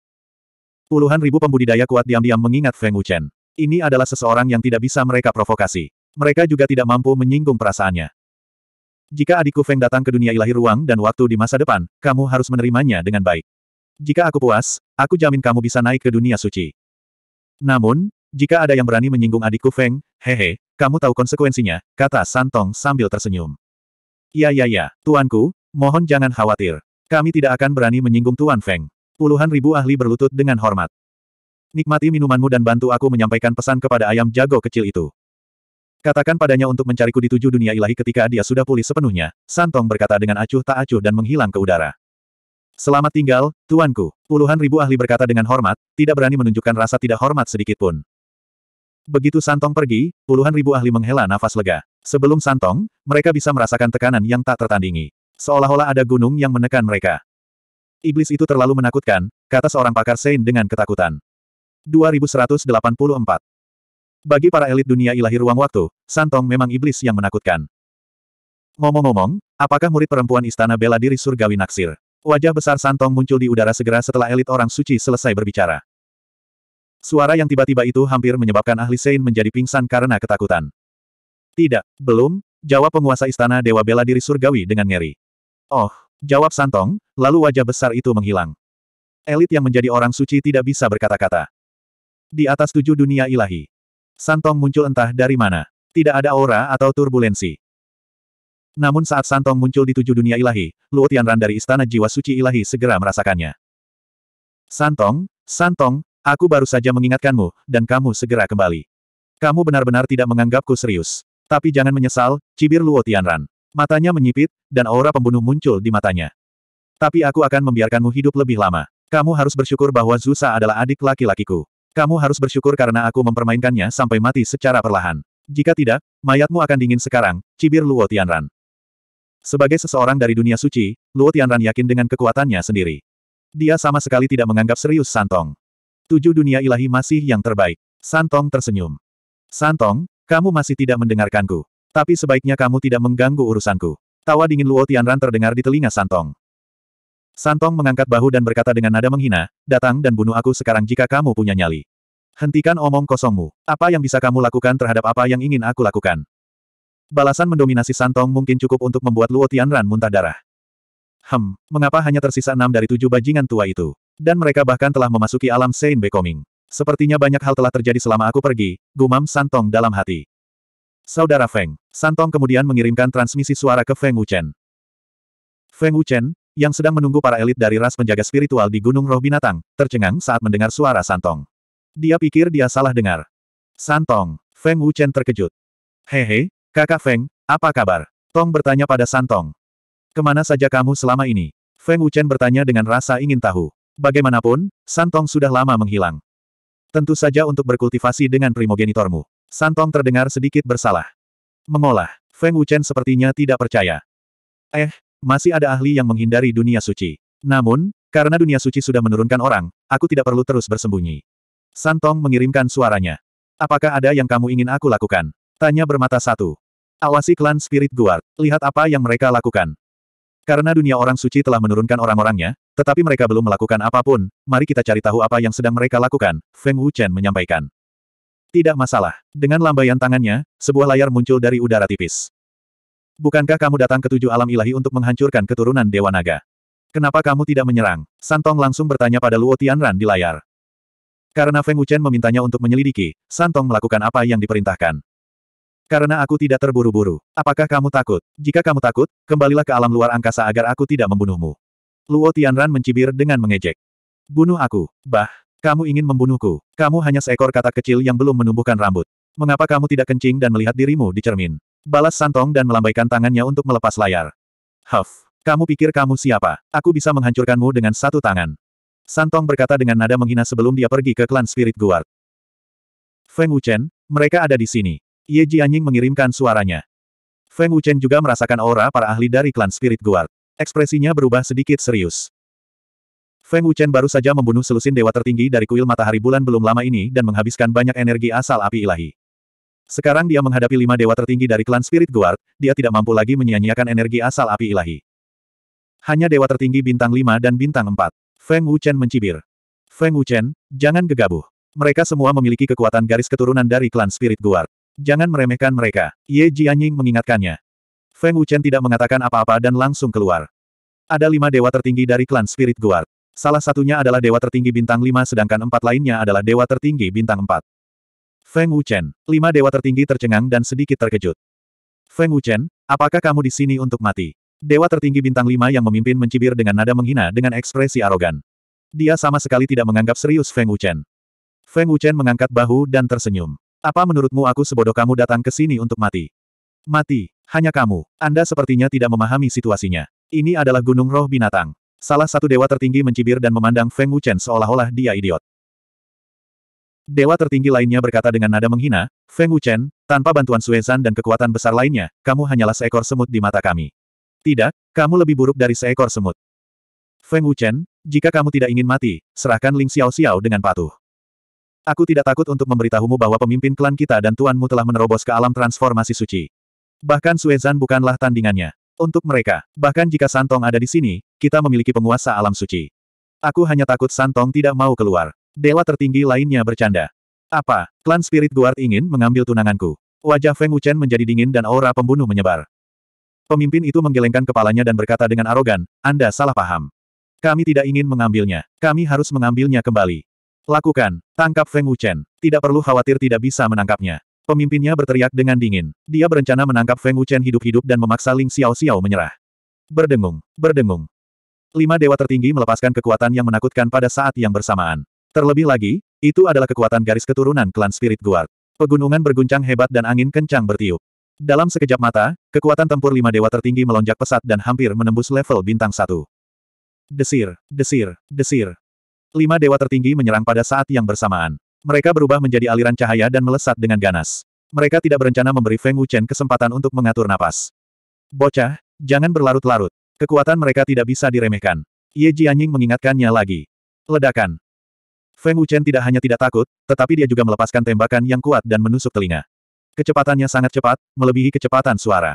Puluhan ribu pembudidaya kuat diam-diam mengingat Feng Wuchen. Ini adalah seseorang yang tidak bisa mereka provokasi. Mereka juga tidak mampu menyinggung perasaannya. Jika adikku Feng datang ke dunia ilahi ruang dan waktu di masa depan, kamu harus menerimanya dengan baik. Jika aku puas, aku jamin kamu bisa naik ke dunia suci. Namun, jika ada yang berani menyinggung adikku Feng, hehe, kamu tahu konsekuensinya, kata Santong sambil tersenyum. Ya ya ya, tuanku, mohon jangan khawatir. Kami tidak akan berani menyinggung Tuan Feng. Puluhan ribu ahli berlutut dengan hormat. Nikmati minumanmu dan bantu aku menyampaikan pesan kepada ayam jago kecil itu. Katakan padanya untuk mencariku di tujuh dunia ilahi ketika dia sudah pulih sepenuhnya, Santong berkata dengan acuh tak acuh dan menghilang ke udara. Selamat tinggal, tuanku. Puluhan ribu ahli berkata dengan hormat, tidak berani menunjukkan rasa tidak hormat sedikitpun. Begitu Santong pergi, puluhan ribu ahli menghela nafas lega. Sebelum Santong, mereka bisa merasakan tekanan yang tak tertandingi. Seolah-olah ada gunung yang menekan mereka. Iblis itu terlalu menakutkan, kata seorang pakar Sein dengan ketakutan. 2184 Bagi para elit dunia ilahi ruang waktu, Santong memang iblis yang menakutkan. Ngomong-ngomong, apakah murid perempuan istana bela diri surgawi naksir? Wajah besar Santong muncul di udara segera setelah elit orang suci selesai berbicara. Suara yang tiba-tiba itu hampir menyebabkan ahli Sein menjadi pingsan karena ketakutan. Tidak, belum, jawab penguasa istana Dewa Bela Diri Surgawi dengan ngeri. Oh, jawab Santong, lalu wajah besar itu menghilang. Elit yang menjadi orang suci tidak bisa berkata-kata. Di atas tujuh dunia ilahi. Santong muncul entah dari mana. Tidak ada aura atau turbulensi. Namun saat Santong muncul di tujuh dunia ilahi, Luo Tianran dari Istana Jiwa Suci Ilahi segera merasakannya. Santong, Santong, aku baru saja mengingatkanmu, dan kamu segera kembali. Kamu benar-benar tidak menganggapku serius. Tapi jangan menyesal, cibir Luo Tianran. Matanya menyipit, dan aura pembunuh muncul di matanya. Tapi aku akan membiarkanmu hidup lebih lama. Kamu harus bersyukur bahwa Zusa adalah adik laki-lakiku. Kamu harus bersyukur karena aku mempermainkannya sampai mati secara perlahan. Jika tidak, mayatmu akan dingin sekarang, cibir Luo Tianran. Sebagai seseorang dari dunia suci, Luo Tianran yakin dengan kekuatannya sendiri. Dia sama sekali tidak menganggap serius Santong. Tujuh dunia ilahi masih yang terbaik. Santong tersenyum. Santong, kamu masih tidak mendengarkanku. Tapi sebaiknya kamu tidak mengganggu urusanku. Tawa dingin Luo Tianran terdengar di telinga Santong. Santong mengangkat bahu dan berkata dengan nada menghina, datang dan bunuh aku sekarang jika kamu punya nyali. Hentikan omong kosongmu. Apa yang bisa kamu lakukan terhadap apa yang ingin aku lakukan? Balasan mendominasi Santong mungkin cukup untuk membuat Luo Tianran muntah darah. Hem, mengapa hanya tersisa enam dari tujuh bajingan tua itu? Dan mereka bahkan telah memasuki alam Sein Bekoming. Sepertinya banyak hal telah terjadi selama aku pergi, gumam Santong dalam hati. Saudara Feng, Santong kemudian mengirimkan transmisi suara ke Feng Wuchen. Feng Wuchen, yang sedang menunggu para elit dari ras penjaga spiritual di Gunung Roh Binatang, tercengang saat mendengar suara Santong. Dia pikir dia salah dengar. Santong, Feng Wuchen terkejut. Hehe, Kakak Feng, apa kabar? Tong bertanya pada Santong. Kemana saja kamu selama ini? Feng Wuchen bertanya dengan rasa ingin tahu. Bagaimanapun, Santong sudah lama menghilang. Tentu saja untuk berkultivasi dengan primogenitormu. Santong terdengar sedikit bersalah. Mengolah, Feng Wuchen sepertinya tidak percaya. Eh, masih ada ahli yang menghindari dunia suci. Namun, karena dunia suci sudah menurunkan orang, aku tidak perlu terus bersembunyi. Santong mengirimkan suaranya. Apakah ada yang kamu ingin aku lakukan? Tanya bermata satu. Awasi klan Spirit Guard, lihat apa yang mereka lakukan. Karena dunia orang suci telah menurunkan orang-orangnya, tetapi mereka belum melakukan apapun, mari kita cari tahu apa yang sedang mereka lakukan, Feng Wuchen menyampaikan. Tidak masalah. Dengan lambaian tangannya, sebuah layar muncul dari udara tipis. Bukankah kamu datang ke tujuh alam ilahi untuk menghancurkan keturunan Dewa Naga? Kenapa kamu tidak menyerang? Santong langsung bertanya pada Luo Tianran di layar. Karena Feng Wuchen memintanya untuk menyelidiki, Santong melakukan apa yang diperintahkan. Karena aku tidak terburu-buru. Apakah kamu takut? Jika kamu takut, kembalilah ke alam luar angkasa agar aku tidak membunuhmu. Luo Tianran mencibir dengan mengejek. Bunuh aku. Bah, kamu ingin membunuhku. Kamu hanya seekor kata kecil yang belum menumbuhkan rambut. Mengapa kamu tidak kencing dan melihat dirimu di cermin? Balas Santong dan melambaikan tangannya untuk melepas layar. Huff. Kamu pikir kamu siapa? Aku bisa menghancurkanmu dengan satu tangan. Santong berkata dengan nada menghina sebelum dia pergi ke klan Spirit Guard. Feng Wuchen, mereka ada di sini. Ye Jianying mengirimkan suaranya. Feng Wuchen juga merasakan aura para ahli dari klan Spirit Guard. Ekspresinya berubah sedikit serius. Feng Wuchen baru saja membunuh selusin dewa tertinggi dari kuil matahari bulan belum lama ini dan menghabiskan banyak energi asal api ilahi. Sekarang dia menghadapi lima dewa tertinggi dari klan Spirit Guard, dia tidak mampu lagi menyia-nyiakan energi asal api ilahi. Hanya dewa tertinggi bintang lima dan bintang empat. Feng Wuchen mencibir. Feng Wuchen, jangan gegabah. Mereka semua memiliki kekuatan garis keturunan dari klan Spirit Guard. Jangan meremehkan mereka, Ye Jianying mengingatkannya. Feng Wuchen tidak mengatakan apa-apa dan langsung keluar. Ada lima dewa tertinggi dari klan Spirit Guard. Salah satunya adalah dewa tertinggi bintang lima, sedangkan empat lainnya adalah dewa tertinggi bintang empat. Feng Wuchen, lima dewa tertinggi tercengang dan sedikit terkejut. Feng Wuchen, apakah kamu di sini untuk mati? Dewa tertinggi bintang lima yang memimpin mencibir dengan nada menghina dengan ekspresi arogan. Dia sama sekali tidak menganggap serius Feng Wuchen. Feng Wuchen mengangkat bahu dan tersenyum. Apa menurutmu aku sebodoh kamu datang ke sini untuk mati? Mati, hanya kamu. Anda sepertinya tidak memahami situasinya. Ini adalah gunung roh binatang. Salah satu dewa tertinggi mencibir dan memandang Feng Wuchen seolah-olah dia idiot. Dewa tertinggi lainnya berkata dengan nada menghina, Feng Wuchen, tanpa bantuan Suezan dan kekuatan besar lainnya, kamu hanyalah seekor semut di mata kami. Tidak, kamu lebih buruk dari seekor semut. Feng Wuchen, jika kamu tidak ingin mati, serahkan Ling Xiao Xiao dengan patuh. Aku tidak takut untuk memberitahumu bahwa pemimpin klan kita dan tuanmu telah menerobos ke alam transformasi suci. Bahkan Suezan bukanlah tandingannya. Untuk mereka, bahkan jika Santong ada di sini, kita memiliki penguasa alam suci. Aku hanya takut Santong tidak mau keluar. Dewa tertinggi lainnya bercanda. Apa, klan Spirit Guard ingin mengambil tunanganku? Wajah Feng Wuchen menjadi dingin dan aura pembunuh menyebar. Pemimpin itu menggelengkan kepalanya dan berkata dengan arogan, Anda salah paham. Kami tidak ingin mengambilnya. Kami harus mengambilnya kembali. Lakukan, tangkap Feng Wuchen. Tidak perlu khawatir tidak bisa menangkapnya. Pemimpinnya berteriak dengan dingin. Dia berencana menangkap Feng Wuchen hidup-hidup dan memaksa Ling Xiao Xiao menyerah. Berdengung, berdengung. Lima dewa tertinggi melepaskan kekuatan yang menakutkan pada saat yang bersamaan. Terlebih lagi, itu adalah kekuatan garis keturunan klan Spirit Guard. Pegunungan berguncang hebat dan angin kencang bertiup. Dalam sekejap mata, kekuatan tempur lima dewa tertinggi melonjak pesat dan hampir menembus level bintang satu. Desir, desir, desir. Lima dewa tertinggi menyerang pada saat yang bersamaan. Mereka berubah menjadi aliran cahaya dan melesat dengan ganas. Mereka tidak berencana memberi Feng Wuchen kesempatan untuk mengatur napas. Bocah, jangan berlarut-larut. Kekuatan mereka tidak bisa diremehkan. Ye Jianying mengingatkannya lagi. Ledakan. Feng Wuchen tidak hanya tidak takut, tetapi dia juga melepaskan tembakan yang kuat dan menusuk telinga. Kecepatannya sangat cepat, melebihi kecepatan suara.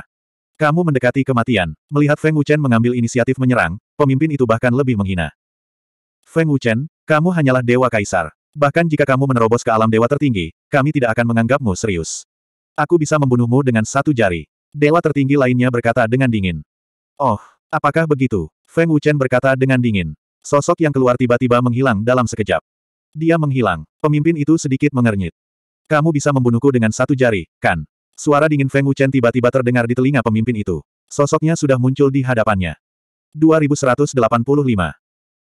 Kamu mendekati kematian. Melihat Feng Wuchen mengambil inisiatif menyerang, pemimpin itu bahkan lebih menghina. Feng Wuchen, kamu hanyalah dewa kaisar. Bahkan jika kamu menerobos ke alam dewa tertinggi, kami tidak akan menganggapmu serius. Aku bisa membunuhmu dengan satu jari. Dewa tertinggi lainnya berkata dengan dingin. Oh, apakah begitu? Feng Wuchen berkata dengan dingin. Sosok yang keluar tiba-tiba menghilang dalam sekejap. Dia menghilang. Pemimpin itu sedikit mengernyit. Kamu bisa membunuhku dengan satu jari, kan? Suara dingin Feng Wuchen tiba-tiba terdengar di telinga pemimpin itu. Sosoknya sudah muncul di hadapannya. 2185.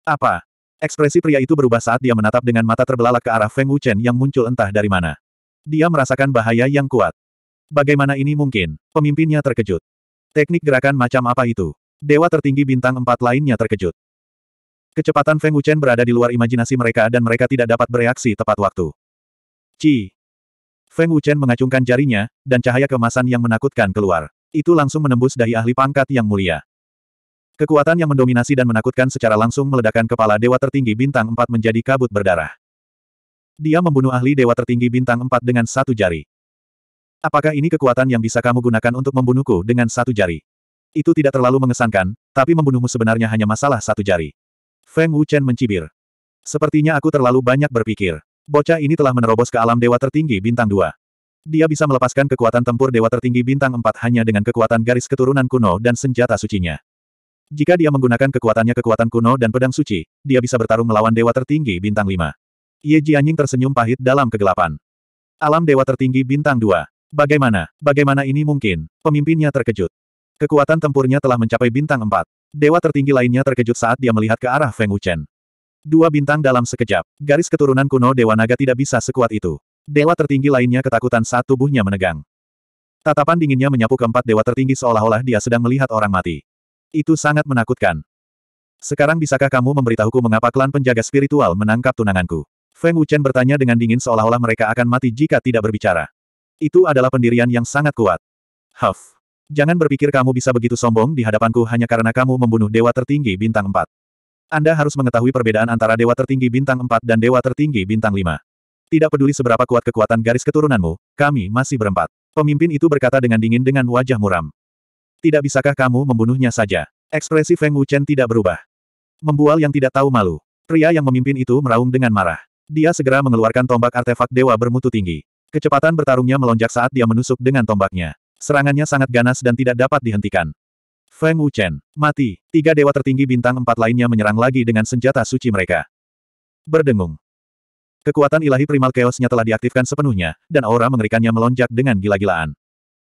Apa? Ekspresi pria itu berubah saat dia menatap dengan mata terbelalak ke arah Feng Wuchen yang muncul entah dari mana. Dia merasakan bahaya yang kuat. Bagaimana ini mungkin? Pemimpinnya terkejut. Teknik gerakan macam apa itu? Dewa tertinggi bintang empat lainnya terkejut. Kecepatan Feng Wuchen berada di luar imajinasi mereka dan mereka tidak dapat bereaksi tepat waktu. Ci. Feng Wuchen mengacungkan jarinya, dan cahaya kemasan yang menakutkan keluar. Itu langsung menembus dahi ahli pangkat yang mulia. Kekuatan yang mendominasi dan menakutkan secara langsung meledakkan kepala dewa tertinggi bintang 4 menjadi kabut berdarah. Dia membunuh ahli dewa tertinggi bintang 4 dengan satu jari. Apakah ini kekuatan yang bisa kamu gunakan untuk membunuhku dengan satu jari? Itu tidak terlalu mengesankan, tapi membunuhmu sebenarnya hanya masalah satu jari. Feng Wuchen mencibir. Sepertinya aku terlalu banyak berpikir. Bocah ini telah menerobos ke alam dewa tertinggi bintang 2. Dia bisa melepaskan kekuatan tempur dewa tertinggi bintang 4 hanya dengan kekuatan garis keturunan kuno dan senjata sucinya. Jika dia menggunakan kekuatannya kekuatan kuno dan pedang suci, dia bisa bertarung melawan dewa tertinggi bintang 5. Ye Jianying tersenyum pahit dalam kegelapan. Alam dewa tertinggi bintang 2. Bagaimana, bagaimana ini mungkin? Pemimpinnya terkejut. Kekuatan tempurnya telah mencapai bintang 4. Dewa tertinggi lainnya terkejut saat dia melihat ke arah Feng Wuchen. Dua bintang dalam sekejap, garis keturunan kuno Dewa Naga tidak bisa sekuat itu. Dewa tertinggi lainnya ketakutan saat tubuhnya menegang. Tatapan dinginnya menyapu keempat dewa tertinggi seolah-olah dia sedang melihat orang mati. Itu sangat menakutkan. Sekarang bisakah kamu memberitahuku mengapa klan penjaga spiritual menangkap tunanganku? Feng Wuchen bertanya dengan dingin seolah-olah mereka akan mati jika tidak berbicara. Itu adalah pendirian yang sangat kuat. Huff. Jangan berpikir kamu bisa begitu sombong di hadapanku hanya karena kamu membunuh dewa tertinggi bintang 4. Anda harus mengetahui perbedaan antara dewa tertinggi bintang 4 dan dewa tertinggi bintang 5. Tidak peduli seberapa kuat kekuatan garis keturunanmu, kami masih berempat. Pemimpin itu berkata dengan dingin dengan wajah muram. Tidak bisakah kamu membunuhnya saja? Ekspresi Feng Wuchen tidak berubah. Membual yang tidak tahu malu. Pria yang memimpin itu meraung dengan marah. Dia segera mengeluarkan tombak artefak dewa bermutu tinggi. Kecepatan bertarungnya melonjak saat dia menusuk dengan tombaknya. Serangannya sangat ganas dan tidak dapat dihentikan. Feng Wuchen, mati. Tiga dewa tertinggi bintang empat lainnya menyerang lagi dengan senjata suci mereka. Berdengung. Kekuatan ilahi primal chaosnya telah diaktifkan sepenuhnya, dan aura mengerikannya melonjak dengan gila-gilaan.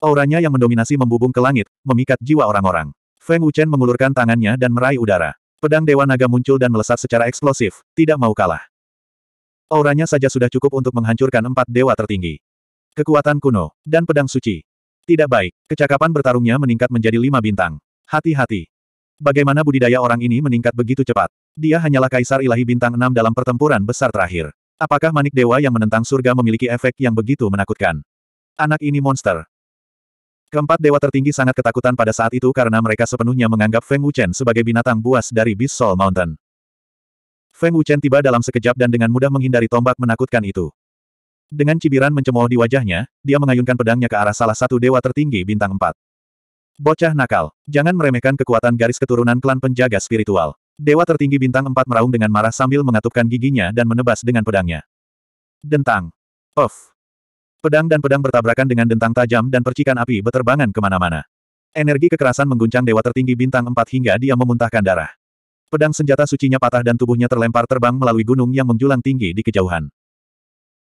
Auranya yang mendominasi membubung ke langit, memikat jiwa orang-orang. Feng Wuchen mengulurkan tangannya dan meraih udara. Pedang Dewa Naga muncul dan melesat secara eksplosif, tidak mau kalah. Auranya saja sudah cukup untuk menghancurkan empat dewa tertinggi. Kekuatan kuno, dan pedang suci. Tidak baik, kecakapan bertarungnya meningkat menjadi lima bintang. Hati-hati. Bagaimana budidaya orang ini meningkat begitu cepat? Dia hanyalah kaisar ilahi bintang enam dalam pertempuran besar terakhir. Apakah manik dewa yang menentang surga memiliki efek yang begitu menakutkan? Anak ini monster. Keempat dewa tertinggi sangat ketakutan pada saat itu karena mereka sepenuhnya menganggap Feng Wuchen sebagai binatang buas dari Beast Soul Mountain. Feng Wuchen tiba dalam sekejap dan dengan mudah menghindari tombak menakutkan itu. Dengan cibiran mencemooh di wajahnya, dia mengayunkan pedangnya ke arah salah satu dewa tertinggi bintang empat. Bocah nakal, jangan meremehkan kekuatan garis keturunan klan penjaga spiritual. Dewa tertinggi bintang empat meraung dengan marah sambil mengatupkan giginya dan menebas dengan pedangnya. Dentang. of. Pedang dan pedang bertabrakan dengan dentang tajam dan percikan api beterbangan kemana-mana. Energi kekerasan mengguncang dewa tertinggi bintang empat hingga dia memuntahkan darah. Pedang senjata sucinya patah dan tubuhnya terlempar terbang melalui gunung yang menjulang tinggi di kejauhan.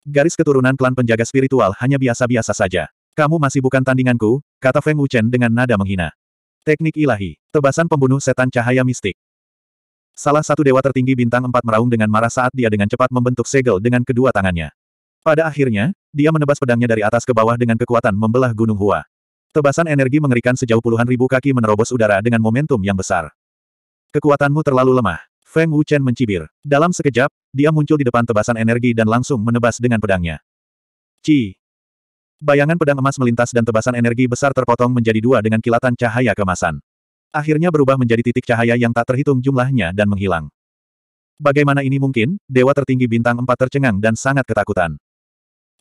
Garis keturunan klan penjaga spiritual hanya biasa-biasa saja. Kamu masih bukan tandinganku, kata Feng Wuchen dengan nada menghina. Teknik ilahi, tebasan pembunuh setan cahaya mistik. Salah satu dewa tertinggi bintang empat meraung dengan marah saat dia dengan cepat membentuk segel dengan kedua tangannya. Pada akhirnya, dia menebas pedangnya dari atas ke bawah dengan kekuatan membelah gunung Hua. Tebasan energi mengerikan sejauh puluhan ribu kaki menerobos udara dengan momentum yang besar. Kekuatanmu terlalu lemah. Feng Wuchen mencibir. Dalam sekejap, dia muncul di depan tebasan energi dan langsung menebas dengan pedangnya. Ci. Bayangan pedang emas melintas dan tebasan energi besar terpotong menjadi dua dengan kilatan cahaya kemasan. Akhirnya berubah menjadi titik cahaya yang tak terhitung jumlahnya dan menghilang. Bagaimana ini mungkin? Dewa tertinggi bintang empat tercengang dan sangat ketakutan.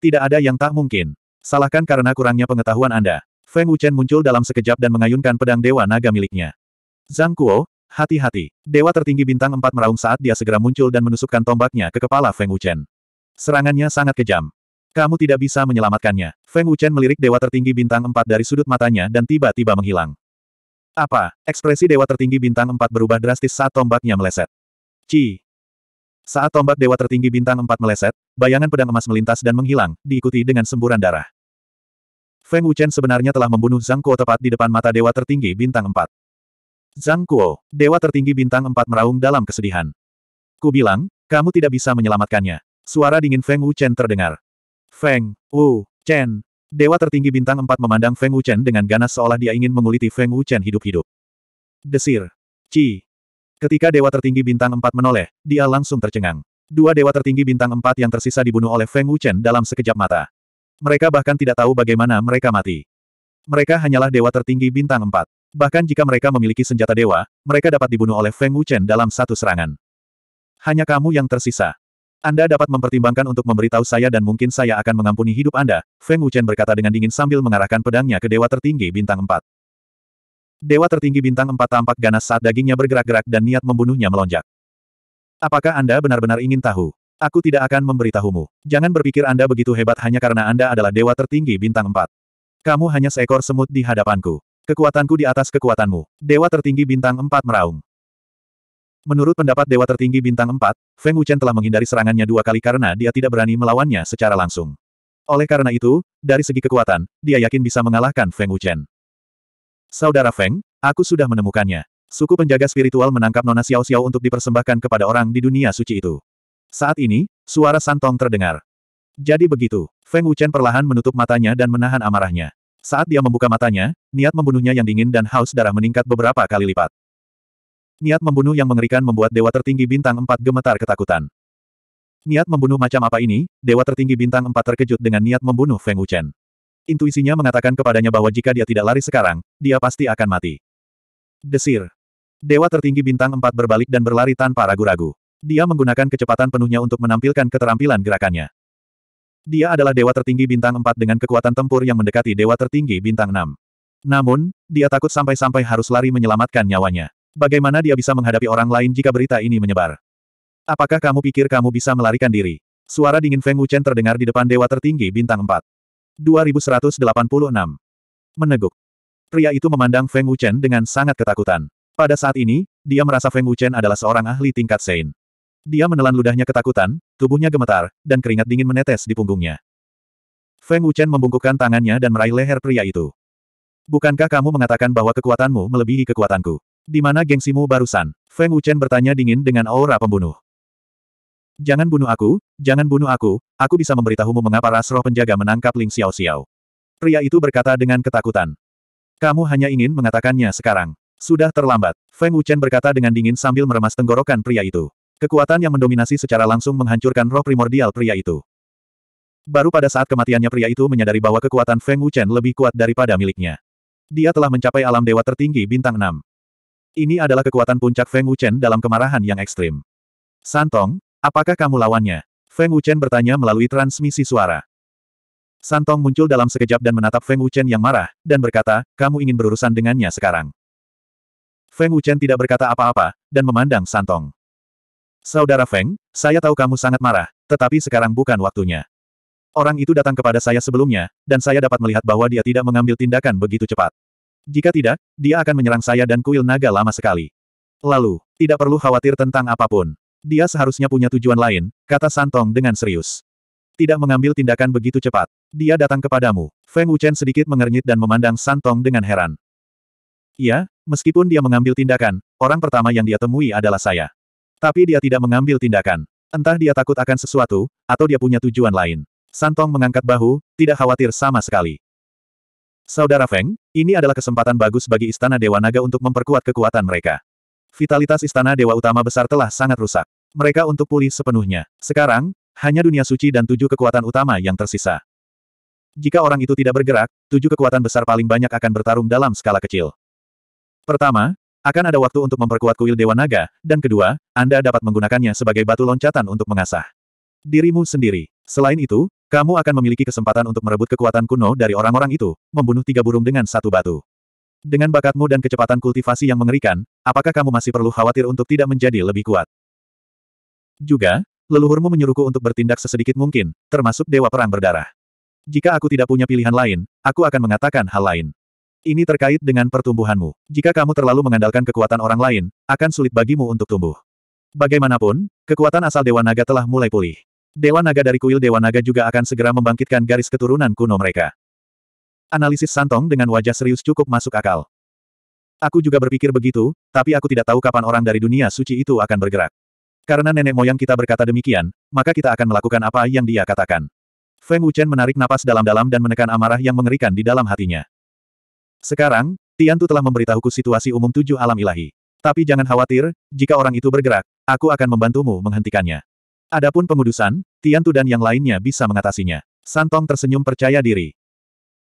Tidak ada yang tak mungkin. Salahkan karena kurangnya pengetahuan Anda. Feng Wuchen muncul dalam sekejap dan mengayunkan pedang Dewa Naga miliknya. Zhang Kuo, hati-hati. Dewa tertinggi bintang empat meraung saat dia segera muncul dan menusukkan tombaknya ke kepala Feng Wuchen. Serangannya sangat kejam. Kamu tidak bisa menyelamatkannya. Feng Wuchen melirik Dewa tertinggi bintang empat dari sudut matanya dan tiba-tiba menghilang. Apa? Ekspresi Dewa tertinggi bintang empat berubah drastis saat tombaknya meleset. Ci, saat tombak dewa tertinggi bintang empat meleset, bayangan pedang emas melintas dan menghilang, diikuti dengan semburan darah. Feng Wuchen sebenarnya telah membunuh Zhang Kuo tepat di depan mata dewa tertinggi bintang empat. Zhang Kuo, dewa tertinggi bintang empat meraung dalam kesedihan. Ku bilang, kamu tidak bisa menyelamatkannya. Suara dingin Feng Wuchen terdengar. Feng, Wu, Chen. Dewa tertinggi bintang empat memandang Feng Wuchen dengan ganas seolah dia ingin menguliti Feng Wuchen hidup-hidup. Desir. Ci, Ketika dewa tertinggi bintang empat menoleh, dia langsung tercengang. Dua dewa tertinggi bintang empat yang tersisa dibunuh oleh Feng Wuchen dalam sekejap mata. Mereka bahkan tidak tahu bagaimana mereka mati. Mereka hanyalah dewa tertinggi bintang empat. Bahkan jika mereka memiliki senjata dewa, mereka dapat dibunuh oleh Feng Wuchen dalam satu serangan. Hanya kamu yang tersisa. Anda dapat mempertimbangkan untuk memberitahu saya dan mungkin saya akan mengampuni hidup Anda, Feng Wuchen berkata dengan dingin sambil mengarahkan pedangnya ke dewa tertinggi bintang empat. Dewa tertinggi bintang empat tampak ganas saat dagingnya bergerak-gerak dan niat membunuhnya melonjak. Apakah Anda benar-benar ingin tahu? Aku tidak akan memberitahumu. Jangan berpikir Anda begitu hebat hanya karena Anda adalah dewa tertinggi bintang empat. Kamu hanya seekor semut di hadapanku. Kekuatanku di atas kekuatanmu. Dewa tertinggi bintang empat meraung. Menurut pendapat Dewa Tertinggi Bintang empat, Feng Wuchen telah menghindari serangannya dua kali karena dia tidak berani melawannya secara langsung. Oleh karena itu, dari segi kekuatan, dia yakin bisa mengalahkan Feng Wuchen. Saudara Feng, aku sudah menemukannya. Suku penjaga spiritual menangkap Nona Xiao Xiao untuk dipersembahkan kepada orang di dunia suci itu. Saat ini, suara Santong terdengar. Jadi begitu, Feng Wuchen perlahan menutup matanya dan menahan amarahnya. Saat dia membuka matanya, niat membunuhnya yang dingin dan haus darah meningkat beberapa kali lipat. Niat membunuh yang mengerikan membuat dewa tertinggi bintang empat gemetar ketakutan. Niat membunuh macam apa ini? Dewa tertinggi bintang empat terkejut dengan niat membunuh Feng Wuchen. Intuisinya mengatakan kepadanya bahwa jika dia tidak lari sekarang, dia pasti akan mati. Desir. Dewa tertinggi bintang empat berbalik dan berlari tanpa ragu-ragu. Dia menggunakan kecepatan penuhnya untuk menampilkan keterampilan gerakannya. Dia adalah dewa tertinggi bintang empat dengan kekuatan tempur yang mendekati dewa tertinggi bintang enam. Namun, dia takut sampai-sampai harus lari menyelamatkan nyawanya. Bagaimana dia bisa menghadapi orang lain jika berita ini menyebar? Apakah kamu pikir kamu bisa melarikan diri? Suara dingin Feng Wuchen terdengar di depan dewa tertinggi bintang empat. 2186. Meneguk. Pria itu memandang Feng Wuchen dengan sangat ketakutan. Pada saat ini, dia merasa Feng Wuchen adalah seorang ahli tingkat Sein. Dia menelan ludahnya ketakutan, tubuhnya gemetar, dan keringat dingin menetes di punggungnya. Feng Wuchen membungkukkan tangannya dan meraih leher pria itu. Bukankah kamu mengatakan bahwa kekuatanmu melebihi kekuatanku? Di mana gengsimu barusan? Feng Wuchen bertanya dingin dengan aura pembunuh. Jangan bunuh aku, jangan bunuh aku, aku bisa memberitahumu mengapa ras roh penjaga menangkap Ling Xiao Xiao. Pria itu berkata dengan ketakutan. Kamu hanya ingin mengatakannya sekarang. Sudah terlambat, Feng Wuchen berkata dengan dingin sambil meremas tenggorokan pria itu. Kekuatan yang mendominasi secara langsung menghancurkan roh primordial pria itu. Baru pada saat kematiannya pria itu menyadari bahwa kekuatan Feng Wuchen lebih kuat daripada miliknya. Dia telah mencapai alam dewa tertinggi bintang 6. Ini adalah kekuatan puncak Feng Wuchen dalam kemarahan yang ekstrim. Santong, Apakah kamu lawannya? Feng Wuchen bertanya melalui transmisi suara. Santong muncul dalam sekejap dan menatap Feng Wuchen yang marah, dan berkata, kamu ingin berurusan dengannya sekarang. Feng Wuchen tidak berkata apa-apa, dan memandang Santong. Saudara Feng, saya tahu kamu sangat marah, tetapi sekarang bukan waktunya. Orang itu datang kepada saya sebelumnya, dan saya dapat melihat bahwa dia tidak mengambil tindakan begitu cepat. Jika tidak, dia akan menyerang saya dan kuil naga lama sekali. Lalu, tidak perlu khawatir tentang apapun. Dia seharusnya punya tujuan lain, kata Santong dengan serius. Tidak mengambil tindakan begitu cepat. Dia datang kepadamu. Feng Wuchen sedikit mengernyit dan memandang Santong dengan heran. Iya, meskipun dia mengambil tindakan, orang pertama yang dia temui adalah saya. Tapi dia tidak mengambil tindakan. Entah dia takut akan sesuatu, atau dia punya tujuan lain. Santong mengangkat bahu, tidak khawatir sama sekali. Saudara Feng, ini adalah kesempatan bagus bagi Istana Dewa Naga untuk memperkuat kekuatan mereka. Vitalitas istana Dewa Utama besar telah sangat rusak. Mereka untuk pulih sepenuhnya. Sekarang, hanya dunia suci dan tujuh kekuatan utama yang tersisa. Jika orang itu tidak bergerak, tujuh kekuatan besar paling banyak akan bertarung dalam skala kecil. Pertama, akan ada waktu untuk memperkuat kuil Dewa Naga, dan kedua, Anda dapat menggunakannya sebagai batu loncatan untuk mengasah dirimu sendiri. Selain itu, kamu akan memiliki kesempatan untuk merebut kekuatan kuno dari orang-orang itu, membunuh tiga burung dengan satu batu. Dengan bakatmu dan kecepatan kultivasi yang mengerikan, apakah kamu masih perlu khawatir untuk tidak menjadi lebih kuat? Juga, leluhurmu menyuruhku untuk bertindak sesedikit mungkin, termasuk Dewa Perang Berdarah. Jika aku tidak punya pilihan lain, aku akan mengatakan hal lain. Ini terkait dengan pertumbuhanmu. Jika kamu terlalu mengandalkan kekuatan orang lain, akan sulit bagimu untuk tumbuh. Bagaimanapun, kekuatan asal Dewa Naga telah mulai pulih. Dewa Naga dari kuil Dewa Naga juga akan segera membangkitkan garis keturunan kuno mereka. Analisis Santong dengan wajah serius cukup masuk akal. Aku juga berpikir begitu, tapi aku tidak tahu kapan orang dari dunia suci itu akan bergerak. Karena nenek moyang kita berkata demikian, maka kita akan melakukan apa yang dia katakan. Feng Wuchen menarik napas dalam-dalam dan menekan amarah yang mengerikan di dalam hatinya. Sekarang, Tian Tu telah memberitahuku situasi umum tujuh alam ilahi. Tapi jangan khawatir, jika orang itu bergerak, aku akan membantumu menghentikannya. Adapun pengudusan, Tian Tu dan yang lainnya bisa mengatasinya. Santong tersenyum percaya diri.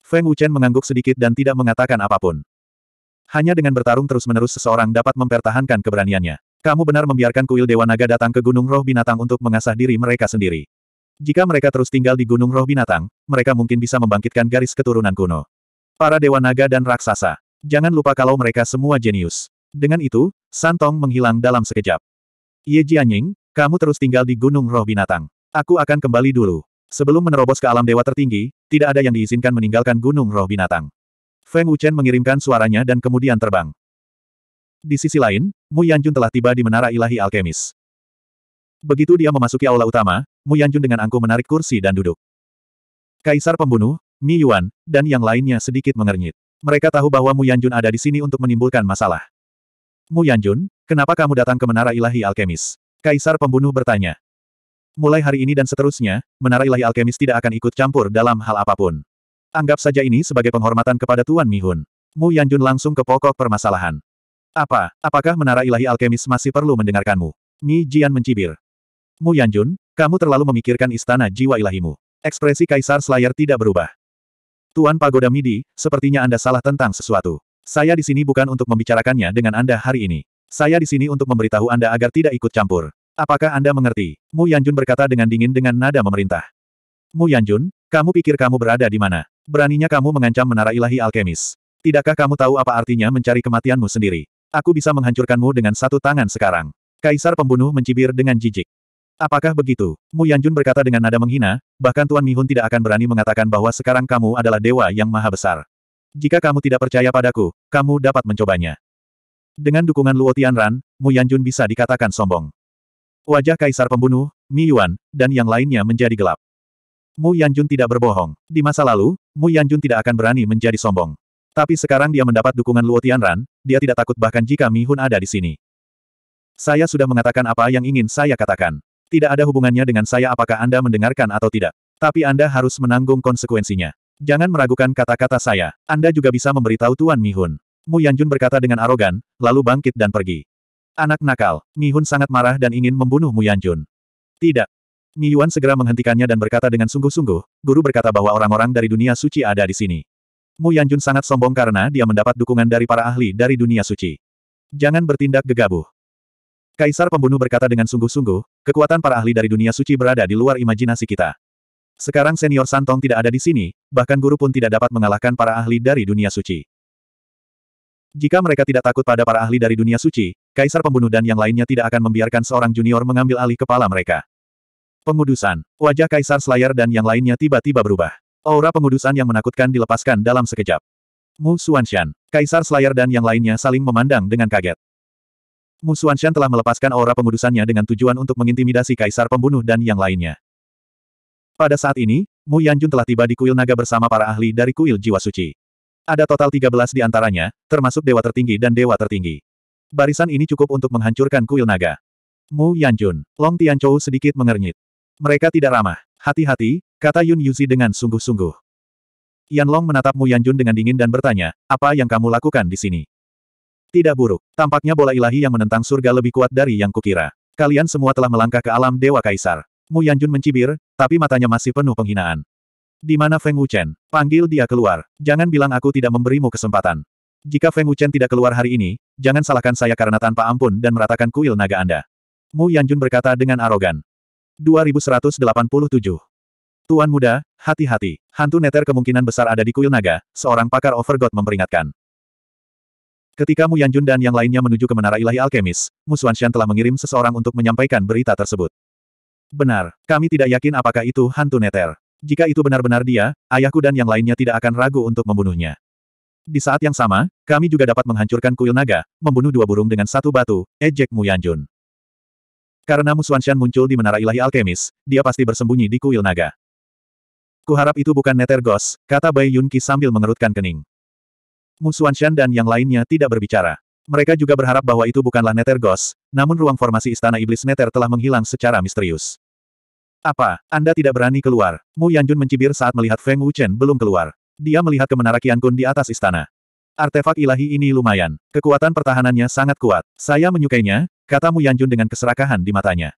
Feng Wuchen mengangguk sedikit dan tidak mengatakan apapun. Hanya dengan bertarung terus-menerus seseorang dapat mempertahankan keberaniannya. Kamu benar membiarkan kuil Dewa Naga datang ke Gunung Roh Binatang untuk mengasah diri mereka sendiri. Jika mereka terus tinggal di Gunung Roh Binatang, mereka mungkin bisa membangkitkan garis keturunan kuno. Para Dewa Naga dan Raksasa. Jangan lupa kalau mereka semua jenius. Dengan itu, Santong menghilang dalam sekejap. Ye Jianying, kamu terus tinggal di Gunung Roh Binatang. Aku akan kembali dulu. Sebelum menerobos ke alam dewa tertinggi, tidak ada yang diizinkan meninggalkan gunung roh binatang. Feng Wuchen mengirimkan suaranya dan kemudian terbang. Di sisi lain, Mu Yanjun telah tiba di Menara Ilahi Alkemis. Begitu dia memasuki aula utama, Mu Yanjun dengan angkuh menarik kursi dan duduk. Kaisar pembunuh, Mi Yuan, dan yang lainnya sedikit mengernyit. Mereka tahu bahwa Mu Yanjun ada di sini untuk menimbulkan masalah. Mu Yanjun, kenapa kamu datang ke Menara Ilahi Alkemis? Kaisar pembunuh bertanya. Mulai hari ini dan seterusnya, Menara Ilahi Alkemis tidak akan ikut campur dalam hal apapun. Anggap saja ini sebagai penghormatan kepada Tuan Mihun. Mu Yanjun langsung ke pokok permasalahan. Apa, apakah Menara Ilahi Alkemis masih perlu mendengarkanmu? Mi Jian mencibir. Mu Yanjun, kamu terlalu memikirkan istana jiwa ilahimu. Ekspresi Kaisar Slayer tidak berubah. Tuan Pagoda Midi, sepertinya Anda salah tentang sesuatu. Saya di sini bukan untuk membicarakannya dengan Anda hari ini. Saya di sini untuk memberitahu Anda agar tidak ikut campur. Apakah Anda mengerti? Mu Yanjun berkata dengan dingin dengan nada memerintah. Mu Yanjun, kamu pikir kamu berada di mana? Beraninya kamu mengancam menara ilahi alkemis. Tidakkah kamu tahu apa artinya mencari kematianmu sendiri? Aku bisa menghancurkanmu dengan satu tangan sekarang. Kaisar pembunuh mencibir dengan jijik. Apakah begitu? Mu Yanjun berkata dengan nada menghina, bahkan Tuan Mihun tidak akan berani mengatakan bahwa sekarang kamu adalah dewa yang maha besar. Jika kamu tidak percaya padaku, kamu dapat mencobanya. Dengan dukungan Luotian Ran, Mu Yanjun bisa dikatakan sombong. Wajah kaisar pembunuh, Mi Yuan, dan yang lainnya menjadi gelap. Mu Yanjun tidak berbohong. Di masa lalu, Mu Yanjun tidak akan berani menjadi sombong. Tapi sekarang dia mendapat dukungan Luo Tianran, dia tidak takut bahkan jika Mi Hun ada di sini. Saya sudah mengatakan apa yang ingin saya katakan. Tidak ada hubungannya dengan saya apakah Anda mendengarkan atau tidak. Tapi Anda harus menanggung konsekuensinya. Jangan meragukan kata-kata saya. Anda juga bisa memberitahu Tuan Mi Hun. Mu Yanjun berkata dengan arogan, lalu bangkit dan pergi. Anak nakal, Mi Mihun sangat marah dan ingin membunuh Mu Yanjun. Tidak. Mi Yuan segera menghentikannya dan berkata dengan sungguh-sungguh, guru berkata bahwa orang-orang dari dunia suci ada di sini. Mu Yanjun sangat sombong karena dia mendapat dukungan dari para ahli dari dunia suci. Jangan bertindak gegabah. Kaisar pembunuh berkata dengan sungguh-sungguh, kekuatan para ahli dari dunia suci berada di luar imajinasi kita. Sekarang senior Santong tidak ada di sini, bahkan guru pun tidak dapat mengalahkan para ahli dari dunia suci. Jika mereka tidak takut pada para ahli dari dunia suci, Kaisar Pembunuh dan yang lainnya tidak akan membiarkan seorang junior mengambil alih kepala mereka. Pengudusan. Wajah Kaisar Slayer dan yang lainnya tiba-tiba berubah. Aura pengudusan yang menakutkan dilepaskan dalam sekejap. Mu Xuanshan, Kaisar Slayer dan yang lainnya saling memandang dengan kaget. Mu Xuanshan telah melepaskan aura pengudusannya dengan tujuan untuk mengintimidasi Kaisar Pembunuh dan yang lainnya. Pada saat ini, Mu Yanjun telah tiba di kuil naga bersama para ahli dari kuil jiwa suci. Ada total 13 di antaranya, termasuk dewa tertinggi dan dewa tertinggi. Barisan ini cukup untuk menghancurkan kuil naga. Mu Yanjun, Long Tianchou sedikit mengernyit. Mereka tidak ramah. Hati-hati, kata Yun Yuzi dengan sungguh-sungguh. Yan Long menatap Mu Yanjun dengan dingin dan bertanya, apa yang kamu lakukan di sini? Tidak buruk, tampaknya bola ilahi yang menentang surga lebih kuat dari yang kukira. Kalian semua telah melangkah ke alam Dewa Kaisar. Mu Yanjun mencibir, tapi matanya masih penuh penghinaan. Di mana Feng Wuchen? Panggil dia keluar. Jangan bilang aku tidak memberimu kesempatan. Jika Feng Wuchen tidak keluar hari ini, jangan salahkan saya karena tanpa ampun dan meratakan kuil naga Anda. Mu Yanjun berkata dengan arogan. 2187. Tuan muda, hati-hati. Hantu neter kemungkinan besar ada di kuil naga, seorang pakar overgod memperingatkan. Ketika Mu Yanjun dan yang lainnya menuju ke Menara Ilahi Alkemis, Mu Xuanshan telah mengirim seseorang untuk menyampaikan berita tersebut. Benar, kami tidak yakin apakah itu hantu neter. Jika itu benar-benar dia, ayahku dan yang lainnya tidak akan ragu untuk membunuhnya. Di saat yang sama, kami juga dapat menghancurkan kuil naga, membunuh dua burung dengan satu batu, ejek eh, Mu Yanjun. Karena Shan muncul di Menara Ilahi Alkemis, dia pasti bersembunyi di kuil naga. Kuharap itu bukan neter gos, kata Bai Yunqi sambil mengerutkan kening. Shan dan yang lainnya tidak berbicara. Mereka juga berharap bahwa itu bukanlah neter gos, namun ruang formasi istana iblis neter telah menghilang secara misterius. Apa, Anda tidak berani keluar? Mu Yanjun mencibir saat melihat Feng Wuchen belum keluar. Dia melihat ke menara Kiankun di atas istana. Artefak ilahi ini lumayan. Kekuatan pertahanannya sangat kuat. Saya menyukainya, kata Mu Yanjun dengan keserakahan di matanya.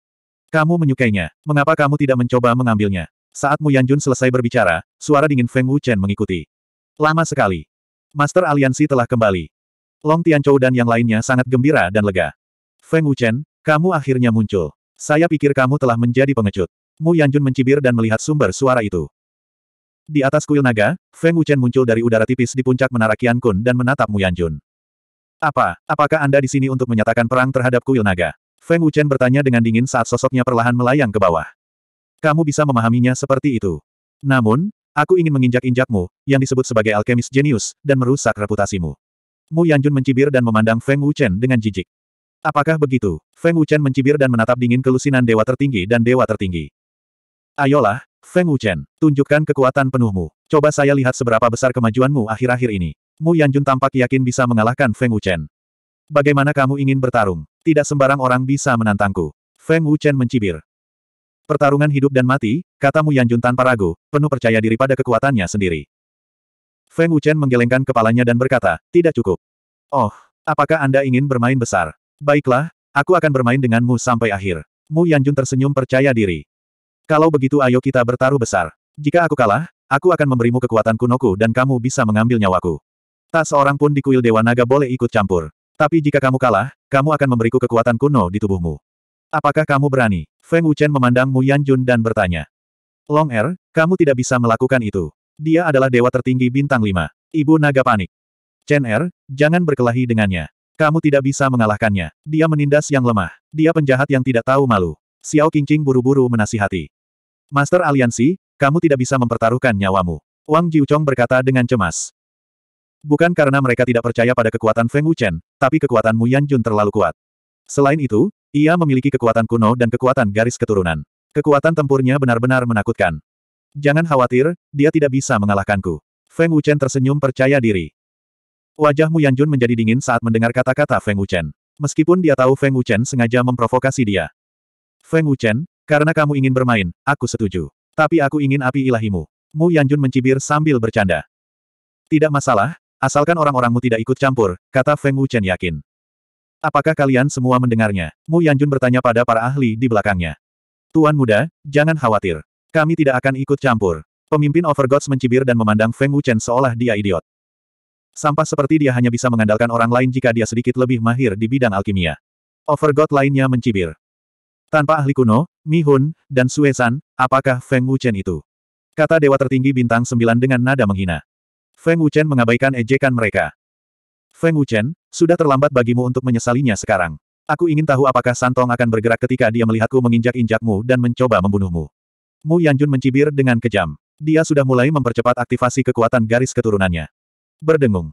Kamu menyukainya. Mengapa kamu tidak mencoba mengambilnya? Saat Mu Yanjun selesai berbicara, suara dingin Feng Wuchen mengikuti. Lama sekali. Master Aliansi telah kembali. Long Tianchou dan yang lainnya sangat gembira dan lega. Feng Wuchen, kamu akhirnya muncul. Saya pikir kamu telah menjadi pengecut. Mu Yanjun mencibir dan melihat sumber suara itu. Di atas kuil naga, Feng Wuchen muncul dari udara tipis di puncak menara Qian Kun dan menatap Mu Yanjun. Apa, apakah Anda di sini untuk menyatakan perang terhadap kuil naga? Feng Wuchen bertanya dengan dingin saat sosoknya perlahan melayang ke bawah. Kamu bisa memahaminya seperti itu. Namun, aku ingin menginjak-injakmu, yang disebut sebagai alkemis jenius, dan merusak reputasimu. Mu Yanjun mencibir dan memandang Feng Wuchen dengan jijik. Apakah begitu? Feng Wuchen mencibir dan menatap dingin kelusinan dewa tertinggi dan dewa tertinggi. Ayolah, Feng Wuchen, tunjukkan kekuatan penuhmu. Coba saya lihat seberapa besar kemajuanmu akhir-akhir ini. Mu Yanjun tampak yakin bisa mengalahkan Feng Wuchen. Bagaimana kamu ingin bertarung? Tidak sembarang orang bisa menantangku. Feng Wuchen mencibir. Pertarungan hidup dan mati, kata Mu Yanjun tanpa ragu, penuh percaya diri pada kekuatannya sendiri. Feng Wuchen menggelengkan kepalanya dan berkata, tidak cukup. Oh, apakah Anda ingin bermain besar? Baiklah, aku akan bermain denganmu sampai akhir. Mu Yanjun tersenyum percaya diri. Kalau begitu ayo kita bertaruh besar. Jika aku kalah, aku akan memberimu kekuatan kunoku dan kamu bisa mengambil nyawaku. Tak seorang pun di kuil Dewa Naga boleh ikut campur. Tapi jika kamu kalah, kamu akan memberiku kekuatan kuno di tubuhmu. Apakah kamu berani? Feng Wuchen memandang Mu Yanjun dan bertanya. Long Er, kamu tidak bisa melakukan itu. Dia adalah dewa tertinggi bintang 5. Ibu naga panik. Chen Er, jangan berkelahi dengannya. Kamu tidak bisa mengalahkannya. Dia menindas yang lemah. Dia penjahat yang tidak tahu malu. Xiao Qingqing buru-buru menasihati. Master Aliansi, kamu tidak bisa mempertaruhkan nyawamu. Wang Jiuchong berkata dengan cemas. Bukan karena mereka tidak percaya pada kekuatan Feng Wuchen, tapi kekuatan Mu Yanjun terlalu kuat. Selain itu, ia memiliki kekuatan kuno dan kekuatan garis keturunan. Kekuatan tempurnya benar-benar menakutkan. Jangan khawatir, dia tidak bisa mengalahkanku. Feng Wuchen tersenyum percaya diri. Wajah Mu Yanjun menjadi dingin saat mendengar kata-kata Feng Wuchen. Meskipun dia tahu Feng Wuchen sengaja memprovokasi dia. Feng Wuchen, karena kamu ingin bermain, aku setuju. Tapi aku ingin api ilahimu. Mu Yanjun mencibir sambil bercanda. Tidak masalah, asalkan orang-orangmu tidak ikut campur, kata Feng Wuchen yakin. Apakah kalian semua mendengarnya? Mu Yanjun bertanya pada para ahli di belakangnya. Tuan muda, jangan khawatir. Kami tidak akan ikut campur. Pemimpin Overgods mencibir dan memandang Feng Wuchen seolah dia idiot. Sampah seperti dia hanya bisa mengandalkan orang lain jika dia sedikit lebih mahir di bidang alkimia. Overgod lainnya mencibir. Tanpa ahli kuno, Mi Hun, dan Sue apakah Feng Wuchen itu? Kata Dewa Tertinggi Bintang Sembilan dengan nada menghina. Feng Wuchen mengabaikan ejekan mereka. Feng Wuchen, sudah terlambat bagimu untuk menyesalinya sekarang. Aku ingin tahu apakah Santong akan bergerak ketika dia melihatku menginjak-injakmu dan mencoba membunuhmu. Mu Yanjun mencibir dengan kejam. Dia sudah mulai mempercepat aktivasi kekuatan garis keturunannya. Berdengung.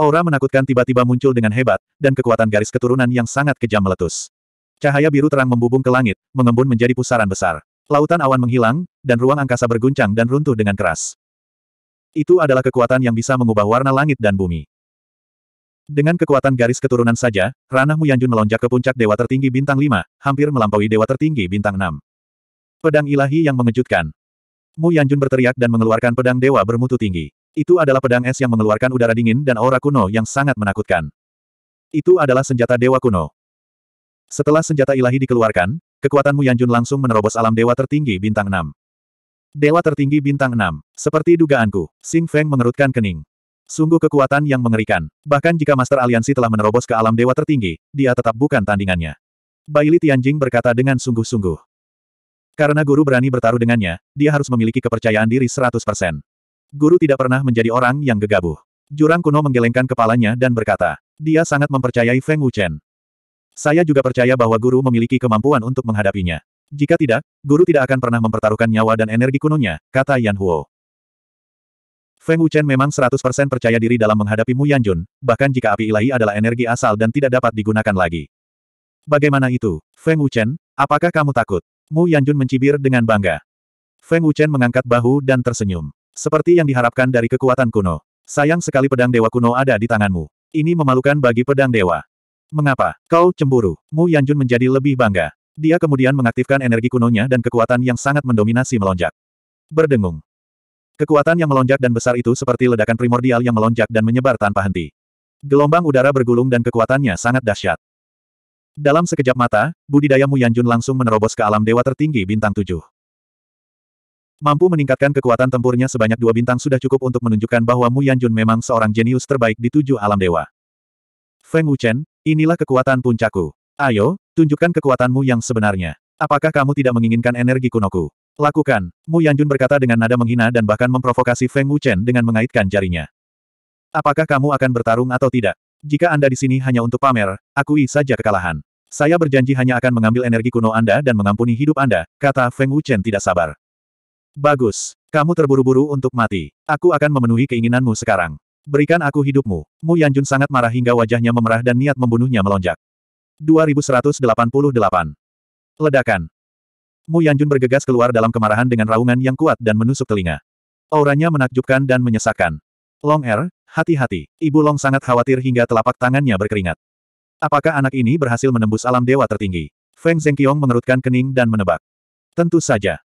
Aura menakutkan tiba-tiba muncul dengan hebat, dan kekuatan garis keturunan yang sangat kejam meletus. Cahaya biru terang membubung ke langit, mengembun menjadi pusaran besar. Lautan awan menghilang, dan ruang angkasa berguncang dan runtuh dengan keras. Itu adalah kekuatan yang bisa mengubah warna langit dan bumi. Dengan kekuatan garis keturunan saja, ranah Muyanjun melonjak ke puncak dewa tertinggi bintang 5, hampir melampaui dewa tertinggi bintang 6. Pedang ilahi yang mengejutkan. Muyanjun berteriak dan mengeluarkan pedang dewa bermutu tinggi. Itu adalah pedang es yang mengeluarkan udara dingin dan aura kuno yang sangat menakutkan. Itu adalah senjata dewa kuno. Setelah senjata ilahi dikeluarkan, kekuatanmu Yanjun langsung menerobos alam dewa tertinggi bintang 6. Dewa tertinggi bintang 6. Seperti dugaanku, Sing Feng mengerutkan kening. Sungguh kekuatan yang mengerikan. Bahkan jika Master Aliansi telah menerobos ke alam dewa tertinggi, dia tetap bukan tandingannya. Baili Tianjing berkata dengan sungguh-sungguh. Karena guru berani bertaruh dengannya, dia harus memiliki kepercayaan diri 100%. Guru tidak pernah menjadi orang yang gegabah. Jurang kuno menggelengkan kepalanya dan berkata, dia sangat mempercayai Feng Wuchen. Saya juga percaya bahwa guru memiliki kemampuan untuk menghadapinya. Jika tidak, guru tidak akan pernah mempertaruhkan nyawa dan energi kunonya, kata Yan Huo. Feng Wuchen memang 100% percaya diri dalam menghadapi Mu Yanjun, bahkan jika api ilahi adalah energi asal dan tidak dapat digunakan lagi. Bagaimana itu, Feng Wuchen? Apakah kamu takut? Mu Yanjun mencibir dengan bangga. Feng Wuchen mengangkat bahu dan tersenyum. Seperti yang diharapkan dari kekuatan kuno. Sayang sekali pedang dewa kuno ada di tanganmu. Ini memalukan bagi pedang dewa. Mengapa? Kau cemburu. Mu Yanjun menjadi lebih bangga. Dia kemudian mengaktifkan energi kunonya dan kekuatan yang sangat mendominasi melonjak. Berdengung. Kekuatan yang melonjak dan besar itu seperti ledakan primordial yang melonjak dan menyebar tanpa henti. Gelombang udara bergulung dan kekuatannya sangat dahsyat. Dalam sekejap mata, budidaya Mu Yanjun langsung menerobos ke alam dewa tertinggi bintang tujuh. Mampu meningkatkan kekuatan tempurnya sebanyak dua bintang sudah cukup untuk menunjukkan bahwa Mu Yanjun memang seorang jenius terbaik di tujuh alam dewa. Feng Wuchen, Inilah kekuatan puncaku. Ayo, tunjukkan kekuatanmu yang sebenarnya. Apakah kamu tidak menginginkan energi kunoku? Lakukan, Mu Yanjun berkata dengan nada menghina dan bahkan memprovokasi Feng Wuchen dengan mengaitkan jarinya. Apakah kamu akan bertarung atau tidak? Jika Anda di sini hanya untuk pamer, akui saja kekalahan. Saya berjanji hanya akan mengambil energi kuno Anda dan mengampuni hidup Anda, kata Feng Wuchen tidak sabar. Bagus, kamu terburu-buru untuk mati. Aku akan memenuhi keinginanmu sekarang. Berikan aku hidupmu. Mu Yanjun sangat marah hingga wajahnya memerah dan niat membunuhnya melonjak. 2188. Ledakan. Mu Yanjun bergegas keluar dalam kemarahan dengan raungan yang kuat dan menusuk telinga. Auranya menakjubkan dan menyesakkan. Long Er, hati-hati. Ibu Long sangat khawatir hingga telapak tangannya berkeringat. Apakah anak ini berhasil menembus alam dewa tertinggi? Feng Zhengqiong mengerutkan kening dan menebak. Tentu saja.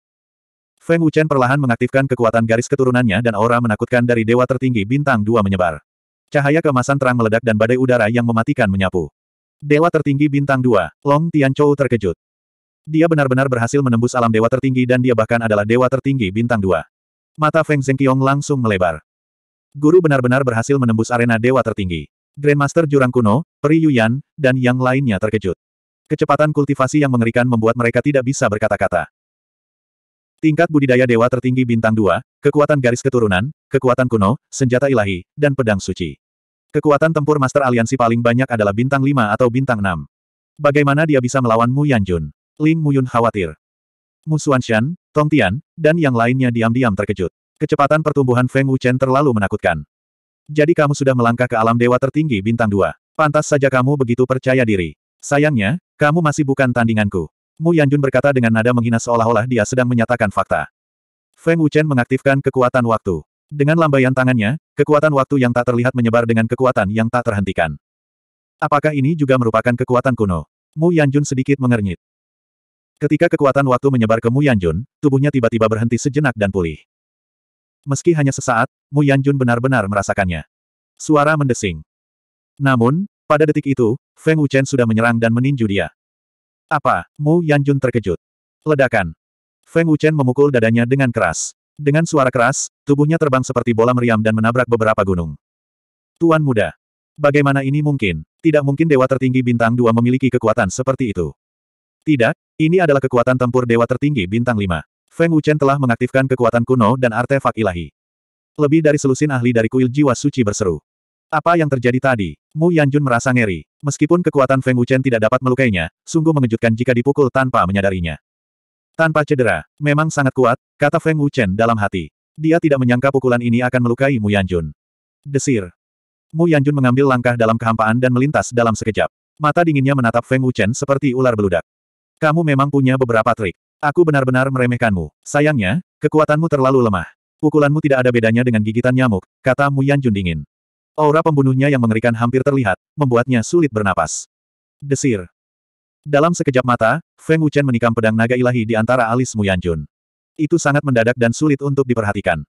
Feng Wuchen perlahan mengaktifkan kekuatan garis keturunannya dan aura menakutkan dari dewa tertinggi bintang dua menyebar. Cahaya kemasan terang meledak dan badai udara yang mematikan menyapu. Dewa tertinggi bintang dua, Long Tianchou terkejut. Dia benar-benar berhasil menembus alam dewa tertinggi dan dia bahkan adalah dewa tertinggi bintang dua. Mata Feng Zhengqiong langsung melebar. Guru benar-benar berhasil menembus arena dewa tertinggi. Grandmaster Jurang Kuno, Peri Yuyan, dan yang lainnya terkejut. Kecepatan kultivasi yang mengerikan membuat mereka tidak bisa berkata-kata. Tingkat budidaya dewa tertinggi bintang 2, kekuatan garis keturunan, kekuatan kuno, senjata ilahi, dan pedang suci. Kekuatan tempur Master Aliansi paling banyak adalah bintang 5 atau bintang 6. Bagaimana dia bisa melawan Mu Yanjun? Ling Muyun khawatir. Mu Xuanshan, Tong Tian, dan yang lainnya diam-diam terkejut. Kecepatan pertumbuhan Feng Wuchen terlalu menakutkan. Jadi kamu sudah melangkah ke alam dewa tertinggi bintang 2. Pantas saja kamu begitu percaya diri. Sayangnya, kamu masih bukan tandinganku. Mu Yanjun berkata dengan nada menghina seolah-olah dia sedang menyatakan fakta. Feng Wuchen mengaktifkan kekuatan waktu. Dengan lambaian tangannya, kekuatan waktu yang tak terlihat menyebar dengan kekuatan yang tak terhentikan. Apakah ini juga merupakan kekuatan kuno? Mu Yanjun sedikit mengernyit. Ketika kekuatan waktu menyebar ke Mu Yanjun, tubuhnya tiba-tiba berhenti sejenak dan pulih. Meski hanya sesaat, Mu Yanjun benar-benar merasakannya. Suara mendesing. Namun, pada detik itu, Feng Wuchen sudah menyerang dan meninju dia. Apa? Mu Yanjun terkejut. Ledakan. Feng Wuchen memukul dadanya dengan keras. Dengan suara keras, tubuhnya terbang seperti bola meriam dan menabrak beberapa gunung. Tuan muda. Bagaimana ini mungkin? Tidak mungkin dewa tertinggi bintang 2 memiliki kekuatan seperti itu. Tidak, ini adalah kekuatan tempur dewa tertinggi bintang 5. Feng Wuchen telah mengaktifkan kekuatan kuno dan artefak ilahi. Lebih dari selusin ahli dari kuil jiwa suci berseru. Apa yang terjadi tadi? Mu Yanjun merasa ngeri. Meskipun kekuatan Feng Wuchen tidak dapat melukainya, sungguh mengejutkan jika dipukul tanpa menyadarinya. Tanpa cedera, memang sangat kuat, kata Feng Wuchen dalam hati. Dia tidak menyangka pukulan ini akan melukai Mu Yanjun. Desir. Mu Yanjun mengambil langkah dalam kehampaan dan melintas dalam sekejap. Mata dinginnya menatap Feng Wuchen seperti ular beludak. Kamu memang punya beberapa trik. Aku benar-benar meremehkanmu. Sayangnya, kekuatanmu terlalu lemah. Pukulanmu tidak ada bedanya dengan gigitan nyamuk, kata Mu Yanjun dingin. Aura pembunuhnya yang mengerikan hampir terlihat, membuatnya sulit bernapas. Desir. Dalam sekejap mata, Feng Wuchen menikam pedang naga ilahi di antara alis Yanjun. Itu sangat mendadak dan sulit untuk diperhatikan.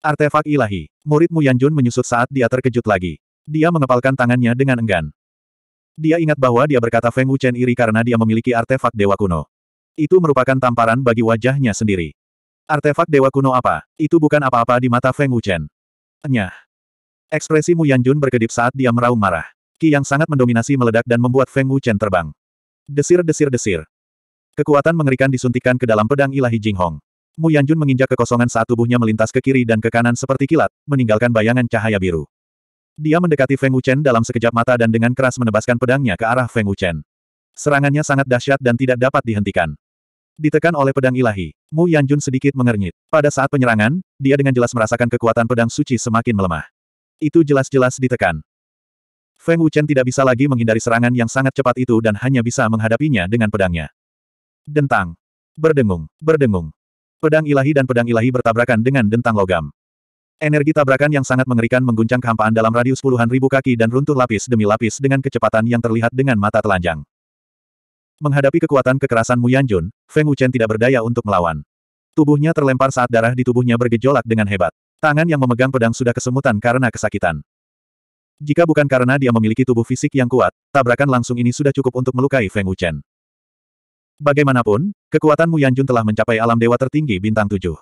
Artefak ilahi. Murid Yanjun menyusut saat dia terkejut lagi. Dia mengepalkan tangannya dengan enggan. Dia ingat bahwa dia berkata Feng Wuchen iri karena dia memiliki artefak dewa kuno. Itu merupakan tamparan bagi wajahnya sendiri. Artefak dewa kuno apa? Itu bukan apa-apa di mata Feng Wuchen. Enyah. Ekspresi Mu Yanjun berkedip saat dia meraung marah. Ki yang sangat mendominasi meledak dan membuat Feng Wuchen terbang. Desir-desir-desir. Kekuatan mengerikan disuntikan ke dalam pedang ilahi Jinghong. Mu Yanjun menginjak kekosongan saat tubuhnya melintas ke kiri dan ke kanan seperti kilat, meninggalkan bayangan cahaya biru. Dia mendekati Feng Wuchen dalam sekejap mata dan dengan keras menebaskan pedangnya ke arah Feng Wuchen. Serangannya sangat dahsyat dan tidak dapat dihentikan. Ditekan oleh pedang ilahi, Mu Yanjun sedikit mengernyit. Pada saat penyerangan, dia dengan jelas merasakan kekuatan pedang suci semakin melemah. Itu jelas-jelas ditekan. Feng Wuchen tidak bisa lagi menghindari serangan yang sangat cepat itu dan hanya bisa menghadapinya dengan pedangnya. Dentang. Berdengung, berdengung. Pedang ilahi dan pedang ilahi bertabrakan dengan dentang logam. Energi tabrakan yang sangat mengerikan mengguncang kehampaan dalam radius puluhan ribu kaki dan runtuh lapis demi lapis dengan kecepatan yang terlihat dengan mata telanjang. Menghadapi kekuatan kekerasan Mu Yanjun, Feng Wuchen tidak berdaya untuk melawan. Tubuhnya terlempar saat darah di tubuhnya bergejolak dengan hebat. Tangan yang memegang pedang sudah kesemutan karena kesakitan. Jika bukan karena dia memiliki tubuh fisik yang kuat, tabrakan langsung ini sudah cukup untuk melukai Feng Wuchen. Bagaimanapun, kekuatan Mu Yanjun telah mencapai alam dewa tertinggi bintang tujuh.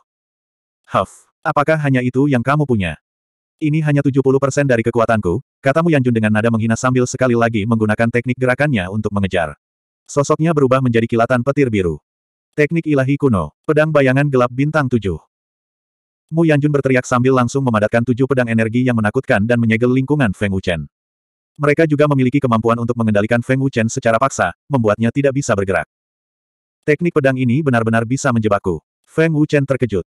Huff, apakah hanya itu yang kamu punya? Ini hanya 70% dari kekuatanku, kata Mu Yanjun dengan nada menghina sambil sekali lagi menggunakan teknik gerakannya untuk mengejar. Sosoknya berubah menjadi kilatan petir biru. Teknik ilahi kuno, pedang bayangan gelap bintang tujuh. Mu Yanjun berteriak sambil langsung memadatkan tujuh pedang energi yang menakutkan dan menyegel lingkungan Feng Wuchen. Mereka juga memiliki kemampuan untuk mengendalikan Feng Wuchen secara paksa, membuatnya tidak bisa bergerak. Teknik pedang ini benar-benar bisa menjebakku. Feng Wuchen terkejut.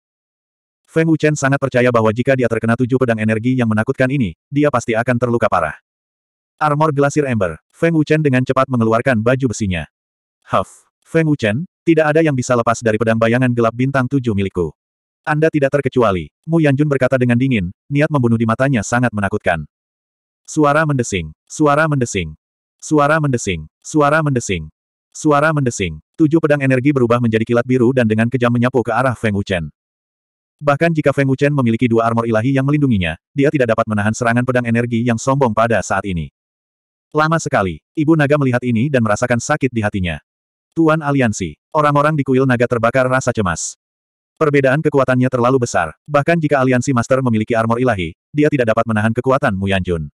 Feng Wuchen sangat percaya bahwa jika dia terkena tujuh pedang energi yang menakutkan ini, dia pasti akan terluka parah. Armor Glasir Ember. Feng Wuchen dengan cepat mengeluarkan baju besinya. Huff. Feng Wuchen, tidak ada yang bisa lepas dari pedang bayangan gelap bintang tujuh milikku. Anda tidak terkecuali. Mu Yanjun berkata dengan dingin, niat membunuh di matanya sangat menakutkan. Suara mendesing. Suara mendesing. Suara mendesing. Suara mendesing. Suara mendesing. Tujuh pedang energi berubah menjadi kilat biru dan dengan kejam menyapu ke arah Feng Wuchen. Bahkan jika Feng Wuchen memiliki dua armor ilahi yang melindunginya, dia tidak dapat menahan serangan pedang energi yang sombong pada saat ini. Lama sekali, Ibu Naga melihat ini dan merasakan sakit di hatinya. Tuan Aliansi, orang-orang di kuil naga terbakar rasa cemas. Perbedaan kekuatannya terlalu besar. Bahkan jika aliansi master memiliki armor ilahi, dia tidak dapat menahan kekuatan Mu Yanjun.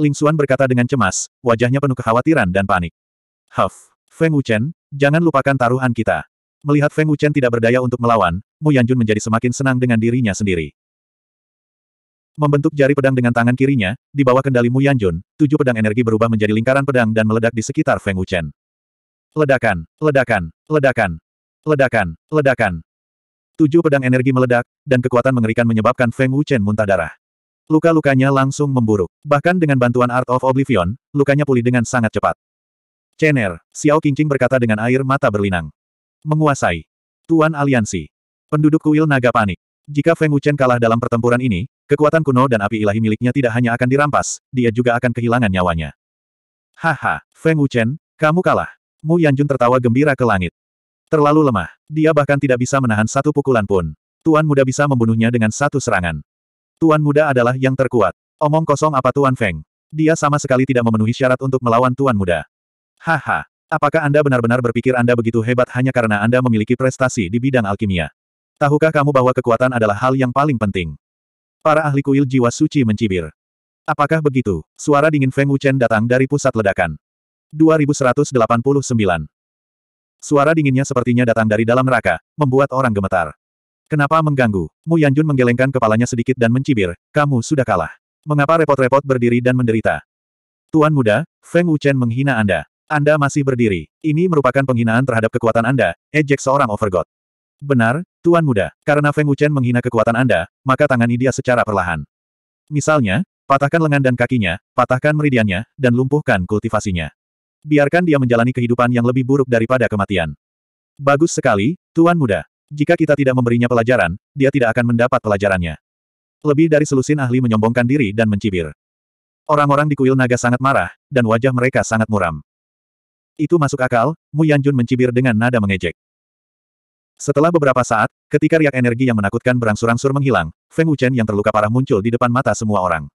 Ling Xuan berkata dengan cemas, wajahnya penuh kekhawatiran dan panik. Huff, Feng Wuchen, jangan lupakan taruhan kita. Melihat Feng Wuchen tidak berdaya untuk melawan, Mu Yanjun menjadi semakin senang dengan dirinya sendiri. Membentuk jari pedang dengan tangan kirinya, di bawah kendali Mu Yanjun, tujuh pedang energi berubah menjadi lingkaran pedang dan meledak di sekitar Feng Wuchen. Ledakan, ledakan, ledakan, ledakan, ledakan. Tujuh pedang energi meledak, dan kekuatan mengerikan menyebabkan Feng Wuchen muntah darah. Luka-lukanya langsung memburuk. Bahkan dengan bantuan Art of Oblivion, lukanya pulih dengan sangat cepat. Chen'er, Xiao Qingqing berkata dengan air mata berlinang. Menguasai. Tuan Aliansi. Penduduk kuil naga panik. Jika Feng Wuchen kalah dalam pertempuran ini, kekuatan kuno dan api ilahi miliknya tidak hanya akan dirampas, dia juga akan kehilangan nyawanya. Haha, Feng Wuchen, kamu kalah. Mu Yanjun tertawa gembira ke langit. Terlalu lemah. Dia bahkan tidak bisa menahan satu pukulan pun. Tuan muda bisa membunuhnya dengan satu serangan. Tuan muda adalah yang terkuat. Omong kosong apa Tuan Feng? Dia sama sekali tidak memenuhi syarat untuk melawan Tuan muda. Haha. Apakah Anda benar-benar berpikir Anda begitu hebat hanya karena Anda memiliki prestasi di bidang alkimia? Tahukah kamu bahwa kekuatan adalah hal yang paling penting? Para ahli kuil jiwa suci mencibir. Apakah begitu? Suara dingin Feng Wuchen datang dari pusat ledakan. 2189. Suara dinginnya sepertinya datang dari dalam neraka, membuat orang gemetar. Kenapa mengganggu? Mu Yanjun menggelengkan kepalanya sedikit dan mencibir, kamu sudah kalah. Mengapa repot-repot berdiri dan menderita? Tuan muda, Feng Wuchen menghina Anda. Anda masih berdiri. Ini merupakan penghinaan terhadap kekuatan Anda, ejek seorang overgod. Benar, Tuan muda, karena Feng Wuchen menghina kekuatan Anda, maka tangani dia secara perlahan. Misalnya, patahkan lengan dan kakinya, patahkan meridiannya, dan lumpuhkan kultivasinya. Biarkan dia menjalani kehidupan yang lebih buruk daripada kematian. Bagus sekali, Tuan Muda. Jika kita tidak memberinya pelajaran, dia tidak akan mendapat pelajarannya. Lebih dari selusin ahli menyombongkan diri dan mencibir. Orang-orang di kuil naga sangat marah, dan wajah mereka sangat muram. Itu masuk akal, Mu Yanjun mencibir dengan nada mengejek. Setelah beberapa saat, ketika riak energi yang menakutkan berangsur-angsur menghilang, Feng Wuchen yang terluka parah muncul di depan mata semua orang.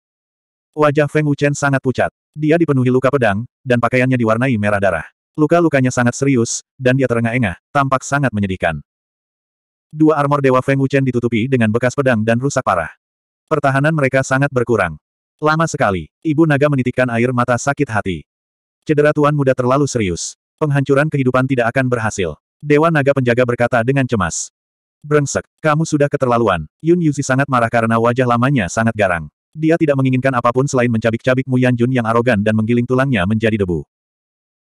Wajah Feng Wuchen sangat pucat. Dia dipenuhi luka pedang, dan pakaiannya diwarnai merah darah. Luka-lukanya sangat serius, dan dia terengah-engah, tampak sangat menyedihkan. Dua armor Dewa Feng Wuchen ditutupi dengan bekas pedang dan rusak parah. Pertahanan mereka sangat berkurang. Lama sekali, Ibu Naga menitikkan air mata sakit hati. Cedera Tuan Muda terlalu serius. Penghancuran kehidupan tidak akan berhasil. Dewa Naga Penjaga berkata dengan cemas. Brengsek, kamu sudah keterlaluan. Yun Yuzi sangat marah karena wajah lamanya sangat garang. Dia tidak menginginkan apapun selain mencabik-cabik Mu Yanjun yang arogan dan menggiling tulangnya menjadi debu.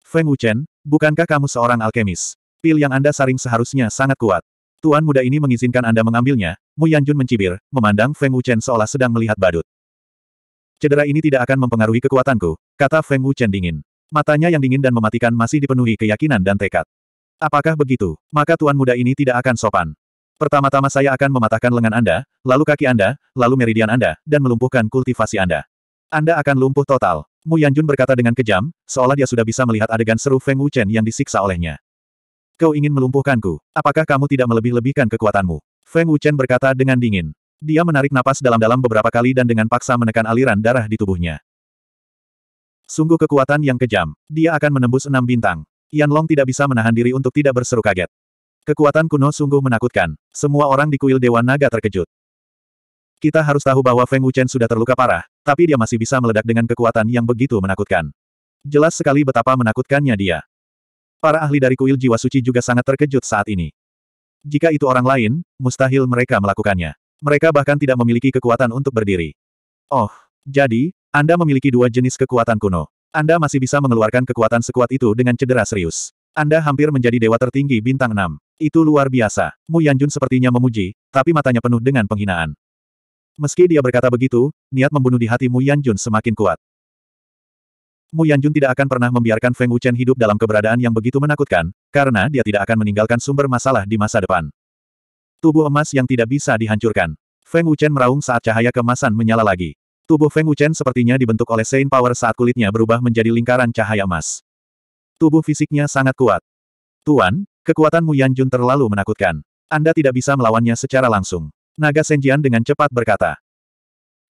Feng Wuchen, bukankah kamu seorang alkemis? Pil yang Anda saring seharusnya sangat kuat. Tuan muda ini mengizinkan Anda mengambilnya, Mu Yanjun mencibir, memandang Feng Wuchen seolah sedang melihat badut. Cedera ini tidak akan mempengaruhi kekuatanku, kata Feng Wuchen dingin. Matanya yang dingin dan mematikan masih dipenuhi keyakinan dan tekad. Apakah begitu? Maka tuan muda ini tidak akan sopan. Pertama-tama saya akan mematahkan lengan Anda, lalu kaki Anda, lalu meridian Anda, dan melumpuhkan kultivasi Anda. Anda akan lumpuh total. Mu Yanjun berkata dengan kejam, seolah dia sudah bisa melihat adegan seru Feng Wuchen yang disiksa olehnya. Kau ingin melumpuhkanku. Apakah kamu tidak melebih-lebihkan kekuatanmu? Feng Wuchen berkata dengan dingin. Dia menarik napas dalam-dalam beberapa kali dan dengan paksa menekan aliran darah di tubuhnya. Sungguh kekuatan yang kejam. Dia akan menembus enam bintang. Yan Long tidak bisa menahan diri untuk tidak berseru kaget. Kekuatan kuno sungguh menakutkan. Semua orang di kuil Dewa Naga terkejut. Kita harus tahu bahwa Feng Wuchen sudah terluka parah, tapi dia masih bisa meledak dengan kekuatan yang begitu menakutkan. Jelas sekali betapa menakutkannya dia. Para ahli dari kuil jiwa suci juga sangat terkejut saat ini. Jika itu orang lain, mustahil mereka melakukannya. Mereka bahkan tidak memiliki kekuatan untuk berdiri. Oh, jadi, Anda memiliki dua jenis kekuatan kuno. Anda masih bisa mengeluarkan kekuatan sekuat itu dengan cedera serius. Anda hampir menjadi dewa tertinggi bintang 6. Itu luar biasa. Mu Yanjun sepertinya memuji, tapi matanya penuh dengan penghinaan. Meski dia berkata begitu, niat membunuh di hati Mu Yanjun semakin kuat. Mu Yanjun tidak akan pernah membiarkan Feng Wuchen hidup dalam keberadaan yang begitu menakutkan, karena dia tidak akan meninggalkan sumber masalah di masa depan. Tubuh emas yang tidak bisa dihancurkan. Feng Wuchen meraung saat cahaya kemasan menyala lagi. Tubuh Feng Wuchen sepertinya dibentuk oleh Saint Power saat kulitnya berubah menjadi lingkaran cahaya emas. Tubuh fisiknya sangat kuat. Tuan, Kekuatan Kekuatanmu Yanjun terlalu menakutkan. Anda tidak bisa melawannya secara langsung. Naga Senjian dengan cepat berkata.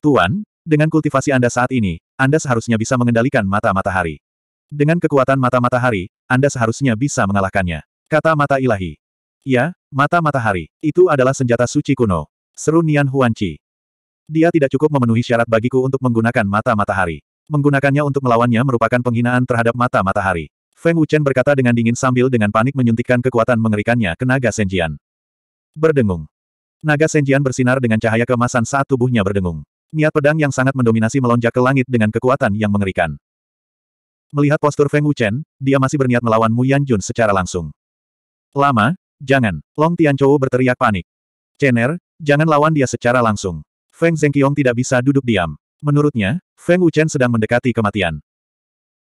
Tuan, dengan kultivasi Anda saat ini, Anda seharusnya bisa mengendalikan mata matahari. Dengan kekuatan mata matahari, Anda seharusnya bisa mengalahkannya. Kata mata ilahi. Ya, mata matahari. Itu adalah senjata suci kuno. Seru Nian Huanchi. Dia tidak cukup memenuhi syarat bagiku untuk menggunakan mata matahari. Menggunakannya untuk melawannya merupakan penghinaan terhadap mata matahari. Feng Wuchen berkata dengan dingin sambil dengan panik menyuntikkan kekuatan mengerikannya ke naga Senjian. Berdengung. Naga Senjian bersinar dengan cahaya kemasan saat tubuhnya berdengung. Niat pedang yang sangat mendominasi melonjak ke langit dengan kekuatan yang mengerikan. Melihat postur Feng Wuchen, dia masih berniat melawan Mu Yanjun secara langsung. Lama, jangan. Long Tianchou berteriak panik. Chen'er, jangan lawan dia secara langsung. Feng Zhengqiong tidak bisa duduk diam. Menurutnya, Feng Wuchen sedang mendekati kematian.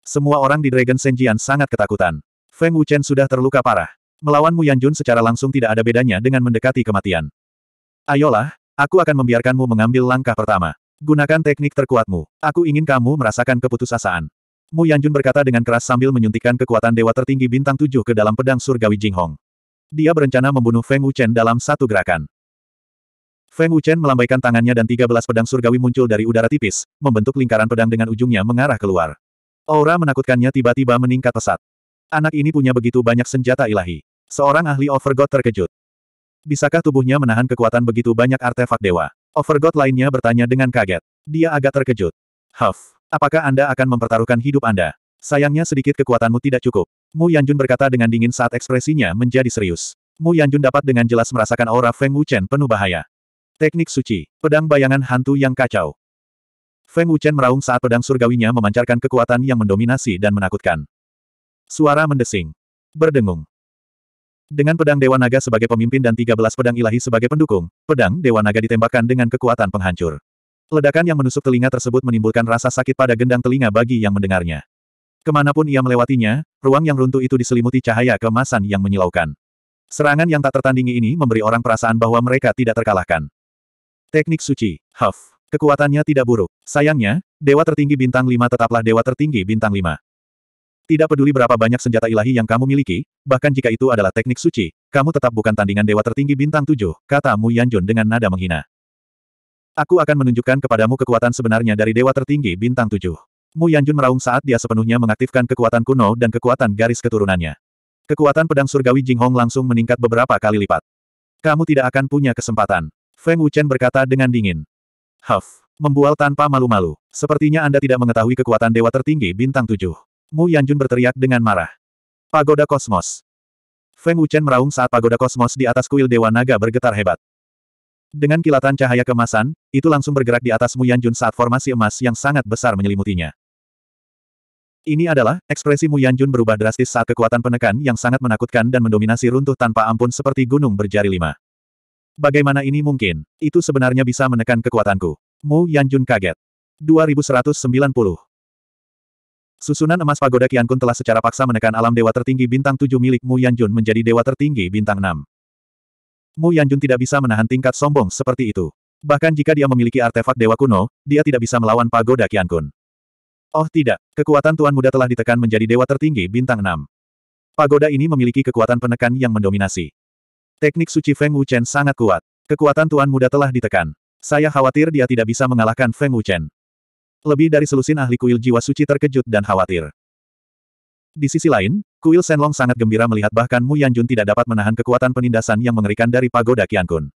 Semua orang di Dragon Senjian sangat ketakutan. Feng Wuchen sudah terluka parah. Melawan Mu Yanjun secara langsung tidak ada bedanya dengan mendekati kematian. Ayolah, aku akan membiarkanmu mengambil langkah pertama. Gunakan teknik terkuatmu. Aku ingin kamu merasakan keputusasaan. Mu Yanjun berkata dengan keras sambil menyuntikkan kekuatan dewa tertinggi bintang tujuh ke dalam pedang surgawi Jinghong. Dia berencana membunuh Feng Wuchen dalam satu gerakan. Feng Wuchen melambaikan tangannya dan 13 pedang surgawi muncul dari udara tipis, membentuk lingkaran pedang dengan ujungnya mengarah keluar. Aura menakutkannya tiba-tiba meningkat pesat. Anak ini punya begitu banyak senjata ilahi. Seorang ahli Overgod terkejut. Bisakah tubuhnya menahan kekuatan begitu banyak artefak dewa? Overgod lainnya bertanya dengan kaget. Dia agak terkejut. Huff, apakah Anda akan mempertaruhkan hidup Anda? Sayangnya sedikit kekuatanmu tidak cukup. Mu Yanjun berkata dengan dingin saat ekspresinya menjadi serius. Mu Yanjun dapat dengan jelas merasakan aura Feng Wuchen penuh bahaya. Teknik suci, pedang bayangan hantu yang kacau. Feng Wuchen meraung saat pedang surgawinya memancarkan kekuatan yang mendominasi dan menakutkan. Suara mendesing. Berdengung. Dengan pedang Dewa Naga sebagai pemimpin dan 13 pedang ilahi sebagai pendukung, pedang Dewa Naga ditembakkan dengan kekuatan penghancur. Ledakan yang menusuk telinga tersebut menimbulkan rasa sakit pada gendang telinga bagi yang mendengarnya. Kemanapun ia melewatinya, ruang yang runtuh itu diselimuti cahaya kemasan yang menyilaukan. Serangan yang tak tertandingi ini memberi orang perasaan bahwa mereka tidak terkalahkan. Teknik suci, Huff. Kekuatannya tidak buruk. Sayangnya, dewa tertinggi bintang 5 tetaplah dewa tertinggi bintang 5. Tidak peduli berapa banyak senjata ilahi yang kamu miliki, bahkan jika itu adalah teknik suci, kamu tetap bukan tandingan dewa tertinggi bintang 7, kata Mu Yanjun dengan nada menghina. Aku akan menunjukkan kepadamu kekuatan sebenarnya dari dewa tertinggi bintang 7. Mu Yanjun meraung saat dia sepenuhnya mengaktifkan kekuatan kuno dan kekuatan garis keturunannya. Kekuatan pedang surgawi Jing Hong langsung meningkat beberapa kali lipat. Kamu tidak akan punya kesempatan. Feng Wuchen berkata dengan dingin. Huff. Membual tanpa malu-malu. Sepertinya Anda tidak mengetahui kekuatan dewa tertinggi bintang tujuh. Mu Yanjun berteriak dengan marah. Pagoda Kosmos. Feng Wuchen meraung saat pagoda kosmos di atas kuil dewa naga bergetar hebat. Dengan kilatan cahaya kemasan, itu langsung bergerak di atas Mu Yanjun saat formasi emas yang sangat besar menyelimutinya. Ini adalah, ekspresi Mu Yanjun berubah drastis saat kekuatan penekan yang sangat menakutkan dan mendominasi runtuh tanpa ampun seperti gunung berjari lima. Bagaimana ini mungkin? Itu sebenarnya bisa menekan kekuatanku. Mu Yanjun kaget. 2190. Susunan emas pagoda Qiankun telah secara paksa menekan alam dewa tertinggi bintang 7 milik Mu Yanjun menjadi dewa tertinggi bintang 6. Mu Yanjun tidak bisa menahan tingkat sombong seperti itu. Bahkan jika dia memiliki artefak dewa kuno, dia tidak bisa melawan pagoda Qiankun. Oh tidak, kekuatan Tuan Muda telah ditekan menjadi dewa tertinggi bintang 6. Pagoda ini memiliki kekuatan penekan yang mendominasi. Teknik suci Feng Wuchen sangat kuat. Kekuatan Tuan Muda telah ditekan. Saya khawatir dia tidak bisa mengalahkan Feng Wuchen. Lebih dari selusin ahli kuil jiwa suci terkejut dan khawatir. Di sisi lain, kuil Senlong sangat gembira melihat bahkan Mu Yanjun tidak dapat menahan kekuatan penindasan yang mengerikan dari pagoda Qiankun.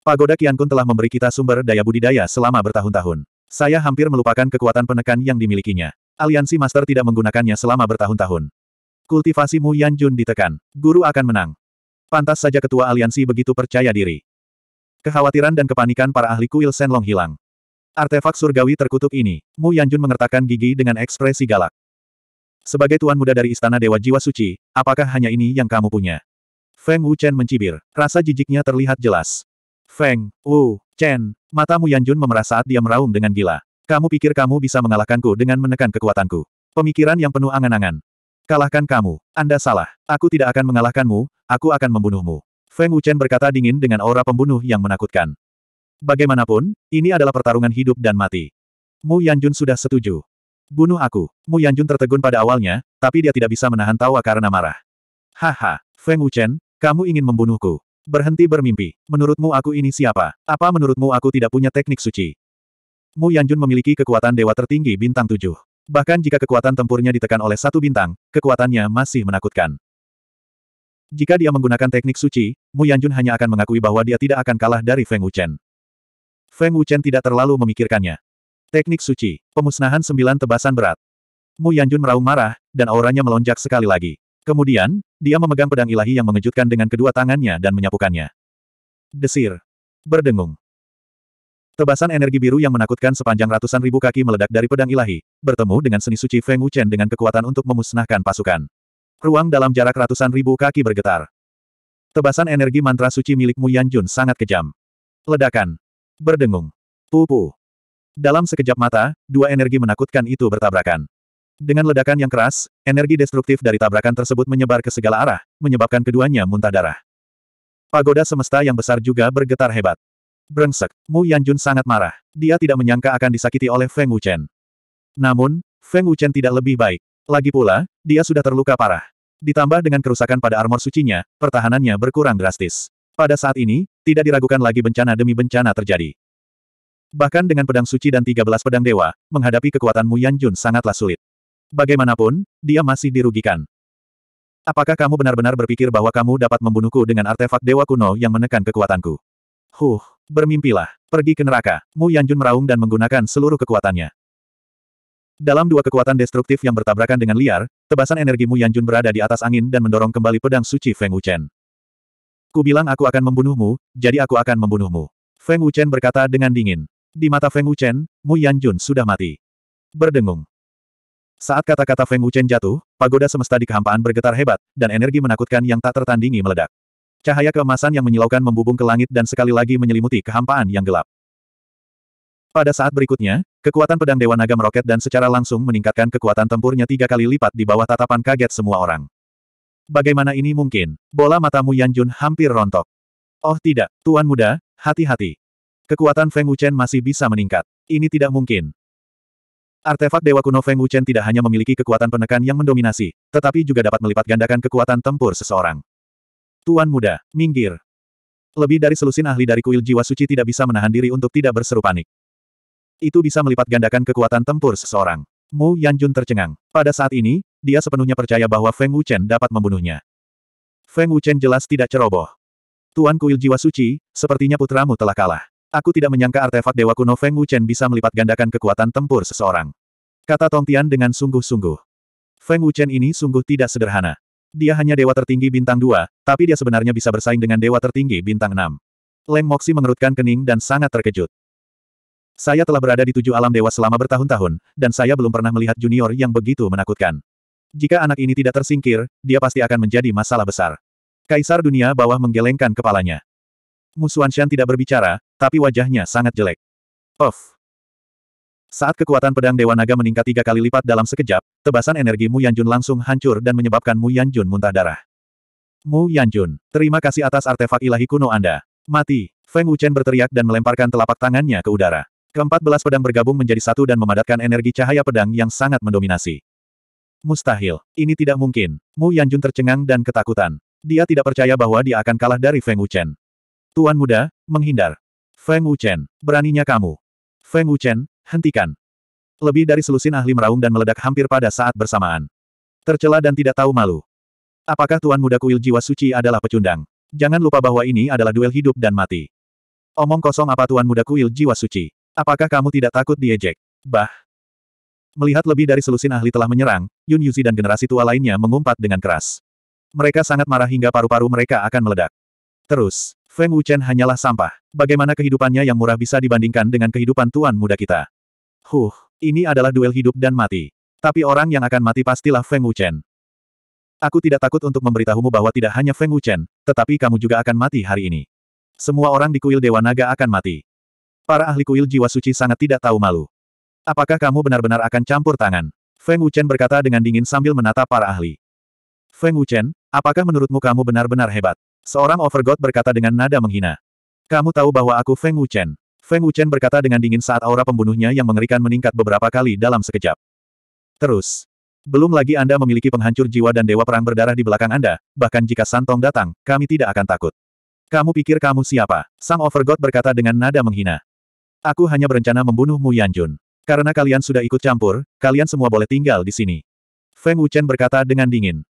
Pagoda Qiankun telah memberi kita sumber daya budidaya selama bertahun-tahun. Saya hampir melupakan kekuatan penekan yang dimilikinya. Aliansi Master tidak menggunakannya selama bertahun-tahun. Kultivasi Mu Yanjun ditekan. Guru akan menang. Pantas saja ketua aliansi begitu percaya diri. Kekhawatiran dan kepanikan para ahli kuil Senlong hilang. Artefak surgawi terkutuk ini, Mu Yanjun mengertakkan gigi dengan ekspresi galak. Sebagai tuan muda dari Istana Dewa Jiwa Suci, apakah hanya ini yang kamu punya? Feng Wu Chen mencibir, rasa jijiknya terlihat jelas. Feng Wu Chen, mata Mu Yanjun memerah saat dia meraung dengan gila. Kamu pikir kamu bisa mengalahkanku dengan menekan kekuatanku? Pemikiran yang penuh angan-angan. Kalahkan kamu. Anda salah. Aku tidak akan mengalahkanmu, aku akan membunuhmu. Feng Wuchen berkata dingin dengan aura pembunuh yang menakutkan. Bagaimanapun, ini adalah pertarungan hidup dan mati. Mu Yanjun sudah setuju. Bunuh aku. Mu Yanjun tertegun pada awalnya, tapi dia tidak bisa menahan tawa karena marah. Haha, Feng Wuchen, kamu ingin membunuhku. Berhenti bermimpi. Menurutmu aku ini siapa? Apa menurutmu aku tidak punya teknik suci? Mu Yanjun memiliki kekuatan dewa tertinggi bintang tujuh. Bahkan jika kekuatan tempurnya ditekan oleh satu bintang, kekuatannya masih menakutkan. Jika dia menggunakan teknik suci, Mu Yanjun hanya akan mengakui bahwa dia tidak akan kalah dari Feng Wuchen. Feng Wuchen tidak terlalu memikirkannya. Teknik suci, pemusnahan sembilan tebasan berat. Mu Yanjun meraung marah, dan auranya melonjak sekali lagi. Kemudian, dia memegang pedang ilahi yang mengejutkan dengan kedua tangannya dan menyapukannya. Desir. Berdengung. Tebasan energi biru yang menakutkan sepanjang ratusan ribu kaki meledak dari pedang ilahi, bertemu dengan seni suci Feng Wuchen dengan kekuatan untuk memusnahkan pasukan. Ruang dalam jarak ratusan ribu kaki bergetar. Tebasan energi mantra suci milik Mu Yanjun sangat kejam. Ledakan. Berdengung. Pupu. Dalam sekejap mata, dua energi menakutkan itu bertabrakan. Dengan ledakan yang keras, energi destruktif dari tabrakan tersebut menyebar ke segala arah, menyebabkan keduanya muntah darah. Pagoda semesta yang besar juga bergetar hebat. Brengsek, Mu Yanjun sangat marah. Dia tidak menyangka akan disakiti oleh Feng Wuchen. Namun, Feng Wuchen tidak lebih baik. Lagi pula, dia sudah terluka parah. Ditambah dengan kerusakan pada armor sucinya, pertahanannya berkurang drastis. Pada saat ini, tidak diragukan lagi bencana demi bencana terjadi. Bahkan dengan pedang suci dan 13 pedang dewa, menghadapi kekuatan Mu Yanjun sangatlah sulit. Bagaimanapun, dia masih dirugikan. Apakah kamu benar-benar berpikir bahwa kamu dapat membunuhku dengan artefak dewa kuno yang menekan kekuatanku? Huh, Bermimpilah, pergi ke neraka. Mu Yanjun meraung dan menggunakan seluruh kekuatannya. Dalam dua kekuatan destruktif yang bertabrakan dengan liar, tebasan energi Mu Yanjun berada di atas angin dan mendorong kembali pedang suci Feng Wuchen. Ku bilang aku akan membunuhmu, jadi aku akan membunuhmu. Feng Wuchen berkata dengan dingin. Di mata Feng Wuchen, Mu Yanjun sudah mati. Berdengung. Saat kata-kata Feng Wuchen jatuh, pagoda semesta di kehampaan bergetar hebat, dan energi menakutkan yang tak tertandingi meledak. Cahaya keemasan yang menyilaukan membubung ke langit dan sekali lagi menyelimuti kehampaan yang gelap. Pada saat berikutnya, kekuatan pedang Dewa Naga meroket dan secara langsung meningkatkan kekuatan tempurnya tiga kali lipat di bawah tatapan kaget semua orang. Bagaimana ini mungkin? Bola matamu Yan Jun hampir rontok. Oh tidak, Tuan Muda, hati-hati. Kekuatan Feng Wuchen masih bisa meningkat. Ini tidak mungkin. Artefak Dewa Kuno Feng Wuchen tidak hanya memiliki kekuatan penekan yang mendominasi, tetapi juga dapat melipat gandakan kekuatan tempur seseorang. Tuan muda, minggir. Lebih dari selusin ahli dari kuil jiwa suci tidak bisa menahan diri untuk tidak berseru panik. Itu bisa melipat gandakan kekuatan tempur seseorang. Mu Yanjun tercengang. Pada saat ini, dia sepenuhnya percaya bahwa Feng Wuchen dapat membunuhnya. Feng Wuchen jelas tidak ceroboh. Tuan kuil jiwa suci, sepertinya putramu telah kalah. Aku tidak menyangka artefak Dewa Kuno Feng Wuchen bisa melipat gandakan kekuatan tempur seseorang. Kata Tong Tian dengan sungguh-sungguh. Feng Wuchen ini sungguh tidak sederhana. Dia hanya dewa tertinggi bintang 2, tapi dia sebenarnya bisa bersaing dengan dewa tertinggi bintang 6. Leng Moxi mengerutkan kening dan sangat terkejut. Saya telah berada di tujuh alam dewa selama bertahun-tahun, dan saya belum pernah melihat junior yang begitu menakutkan. Jika anak ini tidak tersingkir, dia pasti akan menjadi masalah besar. Kaisar dunia bawah menggelengkan kepalanya. Musuan Shan tidak berbicara, tapi wajahnya sangat jelek. Of, saat kekuatan pedang Dewa Naga meningkat tiga kali lipat dalam sekejap, tebasan energi Mu Yanjun langsung hancur dan menyebabkan Mu Yanjun muntah darah. Mu Yanjun, terima kasih atas artefak ilahi kuno Anda. Mati! Feng Wuchen berteriak dan melemparkan telapak tangannya ke udara. Keempat belas pedang bergabung menjadi satu dan memadatkan energi cahaya pedang yang sangat mendominasi. Mustahil. Ini tidak mungkin. Mu Yanjun tercengang dan ketakutan. Dia tidak percaya bahwa dia akan kalah dari Feng Wuchen. Tuan muda, menghindar. Feng Wuchen, beraninya kamu. Feng Wuchen, Hentikan. Lebih dari selusin ahli meraung dan meledak hampir pada saat bersamaan. Tercela dan tidak tahu malu. Apakah Tuan Muda Kuil Jiwa Suci adalah pecundang? Jangan lupa bahwa ini adalah duel hidup dan mati. Omong kosong apa Tuan Muda Kuil Jiwa Suci? Apakah kamu tidak takut diejek? Bah! Melihat lebih dari selusin ahli telah menyerang, Yun Yuzi dan generasi tua lainnya mengumpat dengan keras. Mereka sangat marah hingga paru-paru mereka akan meledak. Terus, Feng Wuchen hanyalah sampah. Bagaimana kehidupannya yang murah bisa dibandingkan dengan kehidupan tuan muda kita? Huh, ini adalah duel hidup dan mati. Tapi orang yang akan mati pastilah Feng Wuchen. Aku tidak takut untuk memberitahumu bahwa tidak hanya Feng Wuchen, tetapi kamu juga akan mati hari ini. Semua orang di kuil Dewa Naga akan mati. Para ahli kuil jiwa suci sangat tidak tahu malu. Apakah kamu benar-benar akan campur tangan? Feng Wuchen berkata dengan dingin sambil menatap para ahli. Feng Wuchen, apakah menurutmu kamu benar-benar hebat? Seorang Overgod berkata dengan nada menghina. Kamu tahu bahwa aku Feng Wuchen. Feng Wuchen berkata dengan dingin saat aura pembunuhnya yang mengerikan meningkat beberapa kali dalam sekejap. Terus. Belum lagi Anda memiliki penghancur jiwa dan dewa perang berdarah di belakang Anda, bahkan jika Santong datang, kami tidak akan takut. Kamu pikir kamu siapa? Sang Overgod berkata dengan nada menghina. Aku hanya berencana membunuh Mu Yanjun. Karena kalian sudah ikut campur, kalian semua boleh tinggal di sini. Feng Wuchen berkata dengan dingin.